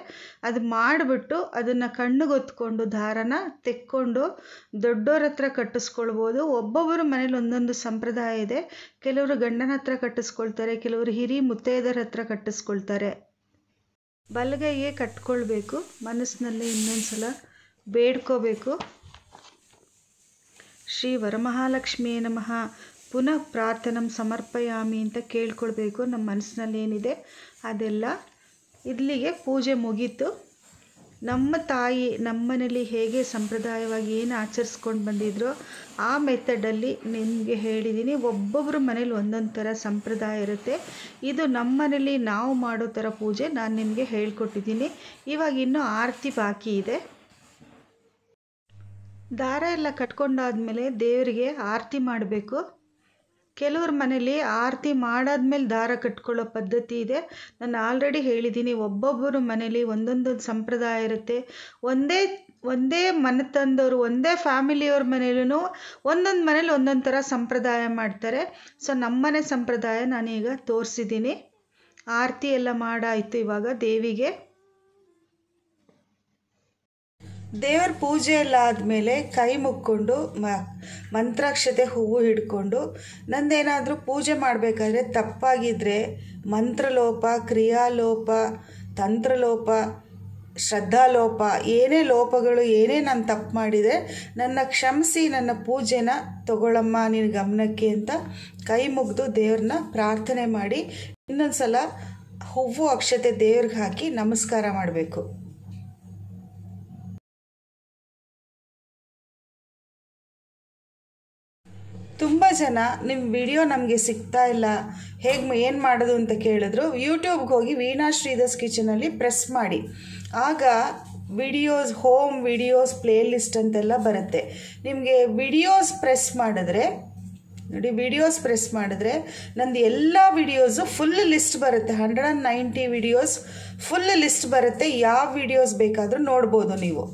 ಅದು ಮಾಡಿಬಿಟ್ಟು ಅದನ್ನು ಕಣ್ಣುಗೊತ್ಕೊಂಡು ದಾರನ ತೆಕ್ಕೊಂಡು ದೊಡ್ಡೋರ ಹತ್ರ ಕಟ್ಟಿಸ್ಕೊಳ್ಬೋದು ಒಬ್ಬೊಬ್ಬರು ಮನೇಲಿ ಒಂದೊಂದು ಸಂಪ್ರದಾಯ ಇದೆ ಕೆಲವರು ಗಂಡನ ಹತ್ರ ಕಟ್ಟಿಸ್ಕೊಳ್ತಾರೆ ಕೆಲವರು ಹಿರಿ ಮುತ್ತೈದರ ಹತ್ರ ಕಟ್ಟಿಸ್ಕೊಳ್ತಾರೆ ಬಲಗೈಗೆ ಕಟ್ಕೊಳ್ಬೇಕು ಮನಸ್ಸಿನಲ್ಲಿ ಇನ್ನೊಂದು ಸಲ ಬೇಡ್ಕೋಬೇಕು ಶ್ರೀ ವರಮಹಾಲಕ್ಷ್ಮಿಯ ನಮಃ ಪುನಃ ಪ್ರಾರ್ಥನಂ ಸಮರ್ಪಯಾಮಿ ಅಂತ ಕೇಳ್ಕೊಳ್ಬೇಕು ನಮ್ಮ ಮನಸ್ಸಿನಲ್ಲಿ ಏನಿದೆ ಅದೆಲ್ಲ ಇಲ್ಲಿಗೆ ಪೂಜೆ ಮುಗೀತು ನಮ್ಮ ತಾಯಿ ನಮ್ಮನೇಲಿ ಹೇಗೆ ಸಂಪ್ರದಾಯವಾಗಿ ಏನು ಆಚರಿಸ್ಕೊಂಡು ಬಂದಿದ್ರು ಆ ಮೆಥಡಲ್ಲಿ ನಿಮಗೆ ಹೇಳಿದ್ದೀನಿ ಒಬ್ಬೊಬ್ಬರ ಮನೇಲಿ ಒಂದೊಂದು ಥರ ಸಂಪ್ರದಾಯ ಇರುತ್ತೆ ಇದು ನಮ್ಮ ನಾವು ಮಾಡೋ ಥರ ಪೂಜೆ ನಾನು ನಿಮಗೆ ಹೇಳ್ಕೊಟ್ಟಿದ್ದೀನಿ ಇವಾಗ ಇನ್ನೂ ಆರತಿ ಬಾಕಿ ಇದೆ ದಾರ ಎಲ್ಲ ಕಟ್ಕೊಂಡಾದಮೇಲೆ ದೇವರಿಗೆ ಆರತಿ ಮಾಡಬೇಕು ಕೆಲವ್ರ ಮನೇಲಿ ಆರತಿ ಮಾಡಾದ್ಮೇಲೆ ದಾರ ಕಟ್ಕೊಳ್ಳೋ ಪದ್ಧತಿ ಇದೆ ನಾನು ಆಲ್ರೆಡಿ ಹೇಳಿದ್ದೀನಿ ಒಬ್ಬೊಬ್ಬರ ಮನೇಲಿ ಒಂದೊಂದು ಸಂಪ್ರದಾಯ ಇರುತ್ತೆ ಒಂದೇ ಒಂದೇ ಮನೆ ತಂದವರು ಒಂದೇ ಫ್ಯಾಮಿಲಿಯವ್ರ ಮನೇಲೂ ಒಂದೊಂದು ಮನೇಲಿ ಒಂದೊಂದು ಥರ ಸಂಪ್ರದಾಯ ಮಾಡ್ತಾರೆ ಸೊ ನಮ್ಮನೆ ಸಂಪ್ರದಾಯ ನಾನೀಗ ತೋರಿಸಿದ್ದೀನಿ ಆರತಿ ಎಲ್ಲ ಮಾಡಾಯಿತು ಇವಾಗ ದೇವಿಗೆ ದೇವರ ಪೂಜೆ ಎಲ್ಲ ಆದಮೇಲೆ ಕೈ ಮುಕ್ಕೊಂಡು ಮ ಮಂತ್ರಾಕ್ಷತೆ ಹೂವು ಹಿಡ್ಕೊಂಡು ನಂದೇನಾದರೂ ಪೂಜೆ ಮಾಡಬೇಕಾದ್ರೆ ತಪ್ಪಾಗಿದ್ದರೆ ಮಂತ್ರಲೋಪ ಕ್ರಿಯಾಲೋಪ ತಂತ್ರಲೋಪ ಶ್ರದ್ಧಾಲೋಪ ಏನೇ ಲೋಪಗಳು ಏನೇ ನಾನು ತಪ್ಪು ಮಾಡಿದೆ ನನ್ನ ಕ್ಷಮಿಸಿ ನನ್ನ ಪೂಜೆನ ತಗೊಳಮ್ಮ ನಿನ್ನ ಗಮನಕ್ಕೆ ಅಂತ ಕೈ ಮುಗಿದು ದೇವ್ರನ್ನ ಪ್ರಾರ್ಥನೆ ಮಾಡಿ ಇನ್ನೊಂದು ಸಲ ಹೂವು ಅಕ್ಷತೆ ದೇವ್ರಿಗೆ ಹಾಕಿ ನಮಸ್ಕಾರ ಮಾಡಬೇಕು ಜನ ನಿಮ್ಮ ವಿಡಿಯೋ ನಮಗೆ ಸಿಗ್ತಾ ಇಲ್ಲ ಹೇಗೆ ಏನು ಮಾಡೋದು ಅಂತ ಕೇಳಿದ್ರು ಯೂಟ್ಯೂಬ್ಗೆ ಹೋಗಿ ವೀಣಾ ಶ್ರೀಧರ್ಸ್ ಕಿಚನಲ್ಲಿ ಪ್ರೆಸ್ ಮಾಡಿ ಆಗ videos home videos playlist ಅಂತೆಲ್ಲ ಬರುತ್ತೆ ನಿಮಗೆ ವಿಡಿಯೋಸ್ ಪ್ರೆಸ್ ಮಾಡಿದ್ರೆ ನೋಡಿ ವಿಡಿಯೋಸ್ ಪ್ರೆಸ್ ಮಾಡಿದ್ರೆ ನಂದು ಎಲ್ಲ ವಿಡಿಯೋಸು ಫುಲ್ ಲಿಸ್ಟ್ ಬರುತ್ತೆ hundred and ninety videos full list ಬರುತ್ತೆ ಯಾವ ವಿಡಿಯೋಸ್ ಬೇಕಾದರೂ ನೋಡ್ಬೋದು ನೀವು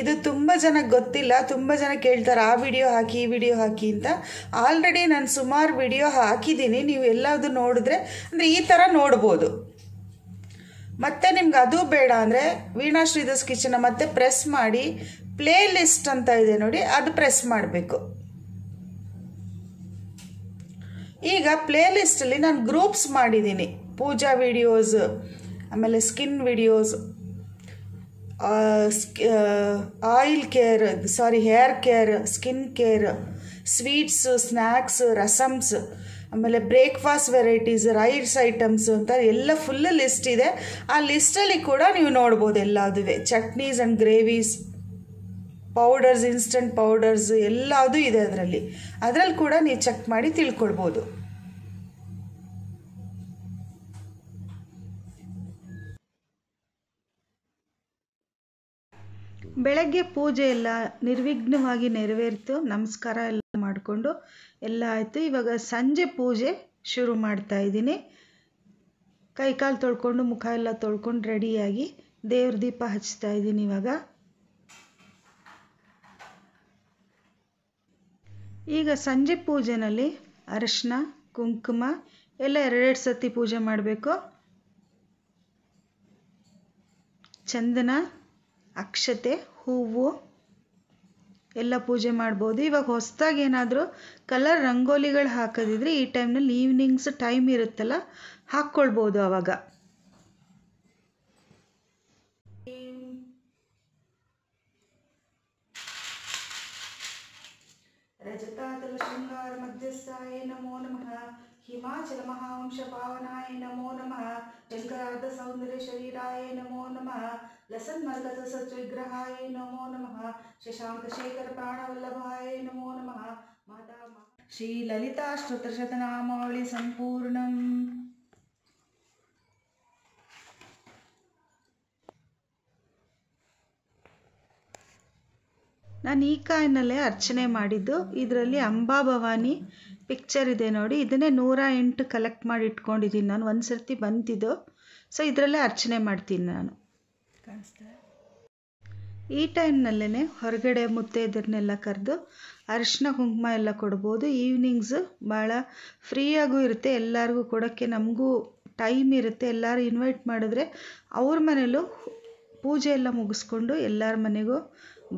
ಇದು ತುಂಬ ಜನ ಗೊತ್ತಿಲ್ಲ ತುಂಬ ಜನ ಕೇಳ್ತಾರೆ ಆ ವಿಡಿಯೋ ಹಾಕಿ ಈ ವಿಡಿಯೋ ಹಾಕಿ ಅಂತ ಆಲ್ರೆಡಿ ನಾನು ಸುಮಾರು ವಿಡಿಯೋ ಹಾಕಿದ್ದೀನಿ ನೀವು ಎಲ್ಲದು ನೋಡಿದ್ರೆ ಅಂದರೆ ಈ ಥರ ನೋಡ್ಬೋದು ಮತ್ತೆ ನಿಮ್ಗೆ ಅದು ಬೇಡ ಅಂದರೆ ವೀಣಾ ಶ್ರೀಧರ್ಸ್ ಕಿಚನ ಮತ್ತೆ ಪ್ರೆಸ್ ಮಾಡಿ ಪ್ಲೇ ಲಿಸ್ಟ್ ಅಂತ ಇದೆ ನೋಡಿ ಅದು ಪ್ರೆಸ್ ಮಾಡಬೇಕು ಈಗ ಪ್ಲೇ ಲಿಸ್ಟಲ್ಲಿ ನಾನು ಗ್ರೂಪ್ಸ್ ಮಾಡಿದ್ದೀನಿ ಪೂಜಾ ವಿಡಿಯೋಸ್ ಆಮೇಲೆ skin videos oil care sorry hair care skin care sweets snacks rasams ಆಮೇಲೆ ಬ್ರೇಕ್ಫಾಸ್ಟ್ ವೆರೈಟೀಸ್ ರೈಸ್ ಐಟಮ್ಸ್ ಅಂತ ಎಲ್ಲ ಫುಲ್ ಲಿಸ್ಟ್ ಇದೆ ಆ ಲಿಸ್ಟಲ್ಲಿ ಕೂಡ ನೀವು ನೋಡ್ಬೋದು ಎಲ್ಲದುವೆ chutneys and gravies powders instant powders ಎಲ್ಲದೂ ಇದೆ ಅದರಲ್ಲಿ ಅದರಲ್ಲಿ ಕೂಡ ನೀವು ಚೆಕ್ ಮಾಡಿ ತಿಳ್ಕೊಳ್ಬೋದು ಬೆಳಗ್ಗೆ ಪೂಜೆ ಎಲ್ಲ ನಿರ್ವಿಘ್ನವಾಗಿ ನೆರವೇರಿತು ನಮಸ್ಕಾರ ಎಲ್ಲ ಮಾಡಿಕೊಂಡು ಎಲ್ಲ ಆಯಿತು ಇವಾಗ ಸಂಜೆ ಪೂಜೆ ಶುರು ಮಾಡ್ತಾ ಇದ್ದೀನಿ ಕೈಕಾಲು ತೊಳ್ಕೊಂಡು ಮುಖ ಎಲ್ಲ ತೊಳ್ಕೊಂಡು ರೆಡಿಯಾಗಿ ದೇವ್ರ ದೀಪ ಹಚ್ತಾ ಇದ್ದೀನಿ ಇವಾಗ ಈಗ ಸಂಜೆ ಪೂಜೆನಲ್ಲಿ ಅರಶಿನ ಕುಂಕುಮ ಎಲ್ಲ ಎರಡೆರಡು ಸತಿ ಪೂಜೆ ಮಾಡಬೇಕು ಚಂದನ ಅಕ್ಷತೆ ಹೂವು ಎಲ್ಲ ಪೂಜೆ ಮಾಡ್ಬೋದು ಇವಾಗ ಹೊಸದಾಗಿ ಏನಾದರೂ ಕಲರ್ ರಂಗೋಲಿಗಳು ಹಾಕೋದಿದ್ರೆ ಈ ಟೈಮ್ನಲ್ಲಿ ಈವ್ನಿಂಗ್ಸ್ ಟೈಮ್ ಇರುತ್ತಲ್ಲ ಹಾಕ್ಕೊಳ್ಬೋದು ಆವಾಗ ಶೃಂಗಾರ ಮಧ್ಯಸ್ಥಾಯ ನಮೋ ನಮಃ ಹಿಮಾಚಲ ಮಹಾಂಶ ಪಾವನಾಯ ನಮೋ ನಮಃ ಶಂಕರಾರ್ಧ ಸೌಂದರ್ಯ ಶರೀರಾಯ ನಮೋ ನಮಃ ಲಸನ್ಮರ್ಗದ ಸಚ್ವಿಗ್ರಹಾಯ ನಮೋ ನಮಃ ಶಶಾಂಕ ಶೇಖರ ಪ್ರಾಣವಲ್ಲಭಾಯ ನಮೋ ನಮಃ ಮಾತಾ ಶ್ರೀ ಲಲಿತಾ ಶ್ರುತಶತನಾಮಾವಳಿ ಸಂಪೂರ್ಣಂ ನಾನು ಈ ಕಾಯಿನಲ್ಲೇ ಅರ್ಚನೆ ಮಾಡಿದ್ದು ಇದರಲ್ಲಿ ಅಂಬಾಭವಾನಿ ಪಿಕ್ಚರ್ ಇದೆ ನೋಡಿ ಇದನ್ನೇ ನೂರ ಎಂಟು ಕಲೆಕ್ಟ್ ಮಾಡಿ ಇಟ್ಕೊಂಡಿದ್ದೀನಿ ನಾನು ಒಂದು ಸರ್ತಿ ಬಂತಿದ್ದು ಸೊ ಇದರಲ್ಲೇ ಅರ್ಚನೆ ಮಾಡ್ತೀನಿ ನಾನು ಕಾಣಿಸ್ತಾ ಈ ಟೈಮ್ನಲ್ಲೇ ಹೊರಗಡೆ ಮುತ್ತೈದರನ್ನೆಲ್ಲ ಕರೆದು ಅರಿಶಿನ ಕುಂಕುಮ ಎಲ್ಲ ಕೊಡ್ಬೋದು ಈವ್ನಿಂಗ್ಸು ಭಾಳ ಫ್ರೀಯಾಗೂ ಇರುತ್ತೆ ಎಲ್ಲರಿಗೂ ಕೊಡೋಕ್ಕೆ ನಮಗೂ ಟೈಮ್ ಇರುತ್ತೆ ಎಲ್ಲರೂ ಇನ್ವೈಟ್ ಮಾಡಿದ್ರೆ ಅವ್ರ ಮನೇಲೂ ಪೂಜೆ ಎಲ್ಲ ಮುಗಿಸ್ಕೊಂಡು ಎಲ್ಲರ ಮನೆಗೂ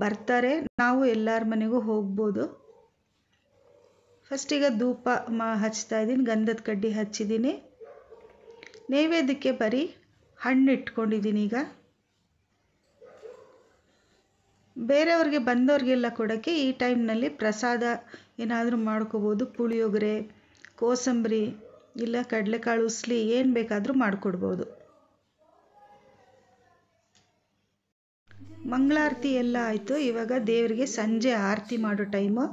ಬರ್ತಾರೆ ನಾವು ಎಲ್ಲರ ಮನೆಗೂ ಹೋಗ್ಬೋದು ಫಸ್ಟಿಗೆ ಧೂಪ ಮಾ ಹಚ್ತಾ ಇದ್ದೀನಿ ಗಂಧದ ಕಡ್ಡಿ ಹಚ್ಚಿದ್ದೀನಿ ನೈವೇದ್ಯಕ್ಕೆ ಬರೀ ಹಣ್ಣು ಇಟ್ಕೊಂಡಿದ್ದೀನಿ ಈಗ ಬೇರೆಯವ್ರಿಗೆ ಬಂದವ್ರಿಗೆಲ್ಲ ಕೊಡೋಕ್ಕೆ ಈ ಟೈಮ್ನಲ್ಲಿ ಪ್ರಸಾದ ಏನಾದರೂ ಮಾಡ್ಕೋಬೋದು ಪುಳಿಯೋಗರೆ ಕೋಸಂಬರಿ ಇಲ್ಲ ಕಡಲೆಕಾಳು ಉಸ್ಲಿ ಏನು ಬೇಕಾದರೂ ಮಾಡಿಕೊಡ್ಬೋದು ಮಂಗಳಾರತಿ ಎಲ್ಲ ಆಯಿತು ಇವಾಗ ದೇವರಿಗೆ ಸಂಜೆ ಆರತಿ ಮಾಡೋ ಟೈಮು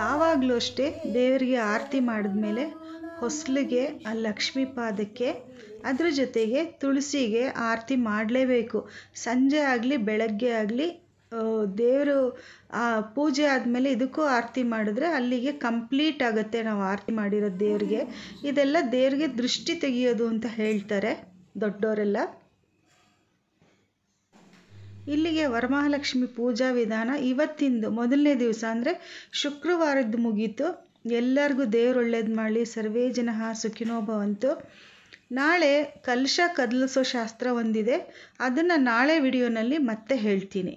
ಯಾವಾಗಲೂ ಅಷ್ಟೇ ದೇವರಿಗೆ ಆರತಿ ಮಾಡಿದ ಮೇಲೆ ಹೊಸಲಿಗೆ ಆ ಲಕ್ಷ್ಮಿ ಪಾದಕ್ಕೆ ಅದ್ರ ಜೊತೆಗೆ ತುಳಸಿಗೆ ಆರತಿ ಮಾಡಲೇಬೇಕು ಸಂಜೆ ಆಗಲಿ ಬೆಳಗ್ಗೆ ಆಗಲಿ ದೇವರು ಆ ಪೂಜೆ ಆದಮೇಲೆ ಇದಕ್ಕೂ ಆರತಿ ಮಾಡಿದ್ರೆ ಅಲ್ಲಿಗೆ ಕಂಪ್ಲೀಟ್ ಆಗುತ್ತೆ ನಾವು ಆರತಿ ಮಾಡಿರೋ ದೇವ್ರಿಗೆ ಇದೆಲ್ಲ ದೇವ್ರಿಗೆ ದೃಷ್ಟಿ ತೆಗೆಯೋದು ಅಂತ ಹೇಳ್ತಾರೆ ದೊಡ್ಡವರೆಲ್ಲ ಇಲ್ಲಿಗೆ ವರಮಹಾಲಕ್ಷ್ಮಿ ಪೂಜಾ ವಿಧಾನ ಇವತ್ತಿಂದು ಮೊದಲನೇ ದಿವಸ ಅಂದರೆ ಶುಕ್ರವಾರದ್ದು ಮುಗೀತು ಎಲ್ಲರಿಗೂ ದೇವ್ರೊಳ್ಳೇದು ಒಳ್ಳೇದು ಮಾಡಲಿ ಸರ್ವೇ ಜನ ಸುಖಿನೋಭವಂತು ನಾಳೆ ಕಲಶ ಕದಲಿಸೋ ಶಾಸ್ತ್ರ ಒಂದಿದೆ ಅದನ್ನು ನಾಳೆ ವಿಡಿಯೋನಲ್ಲಿ ಮತ್ತೆ ಹೇಳ್ತೀನಿ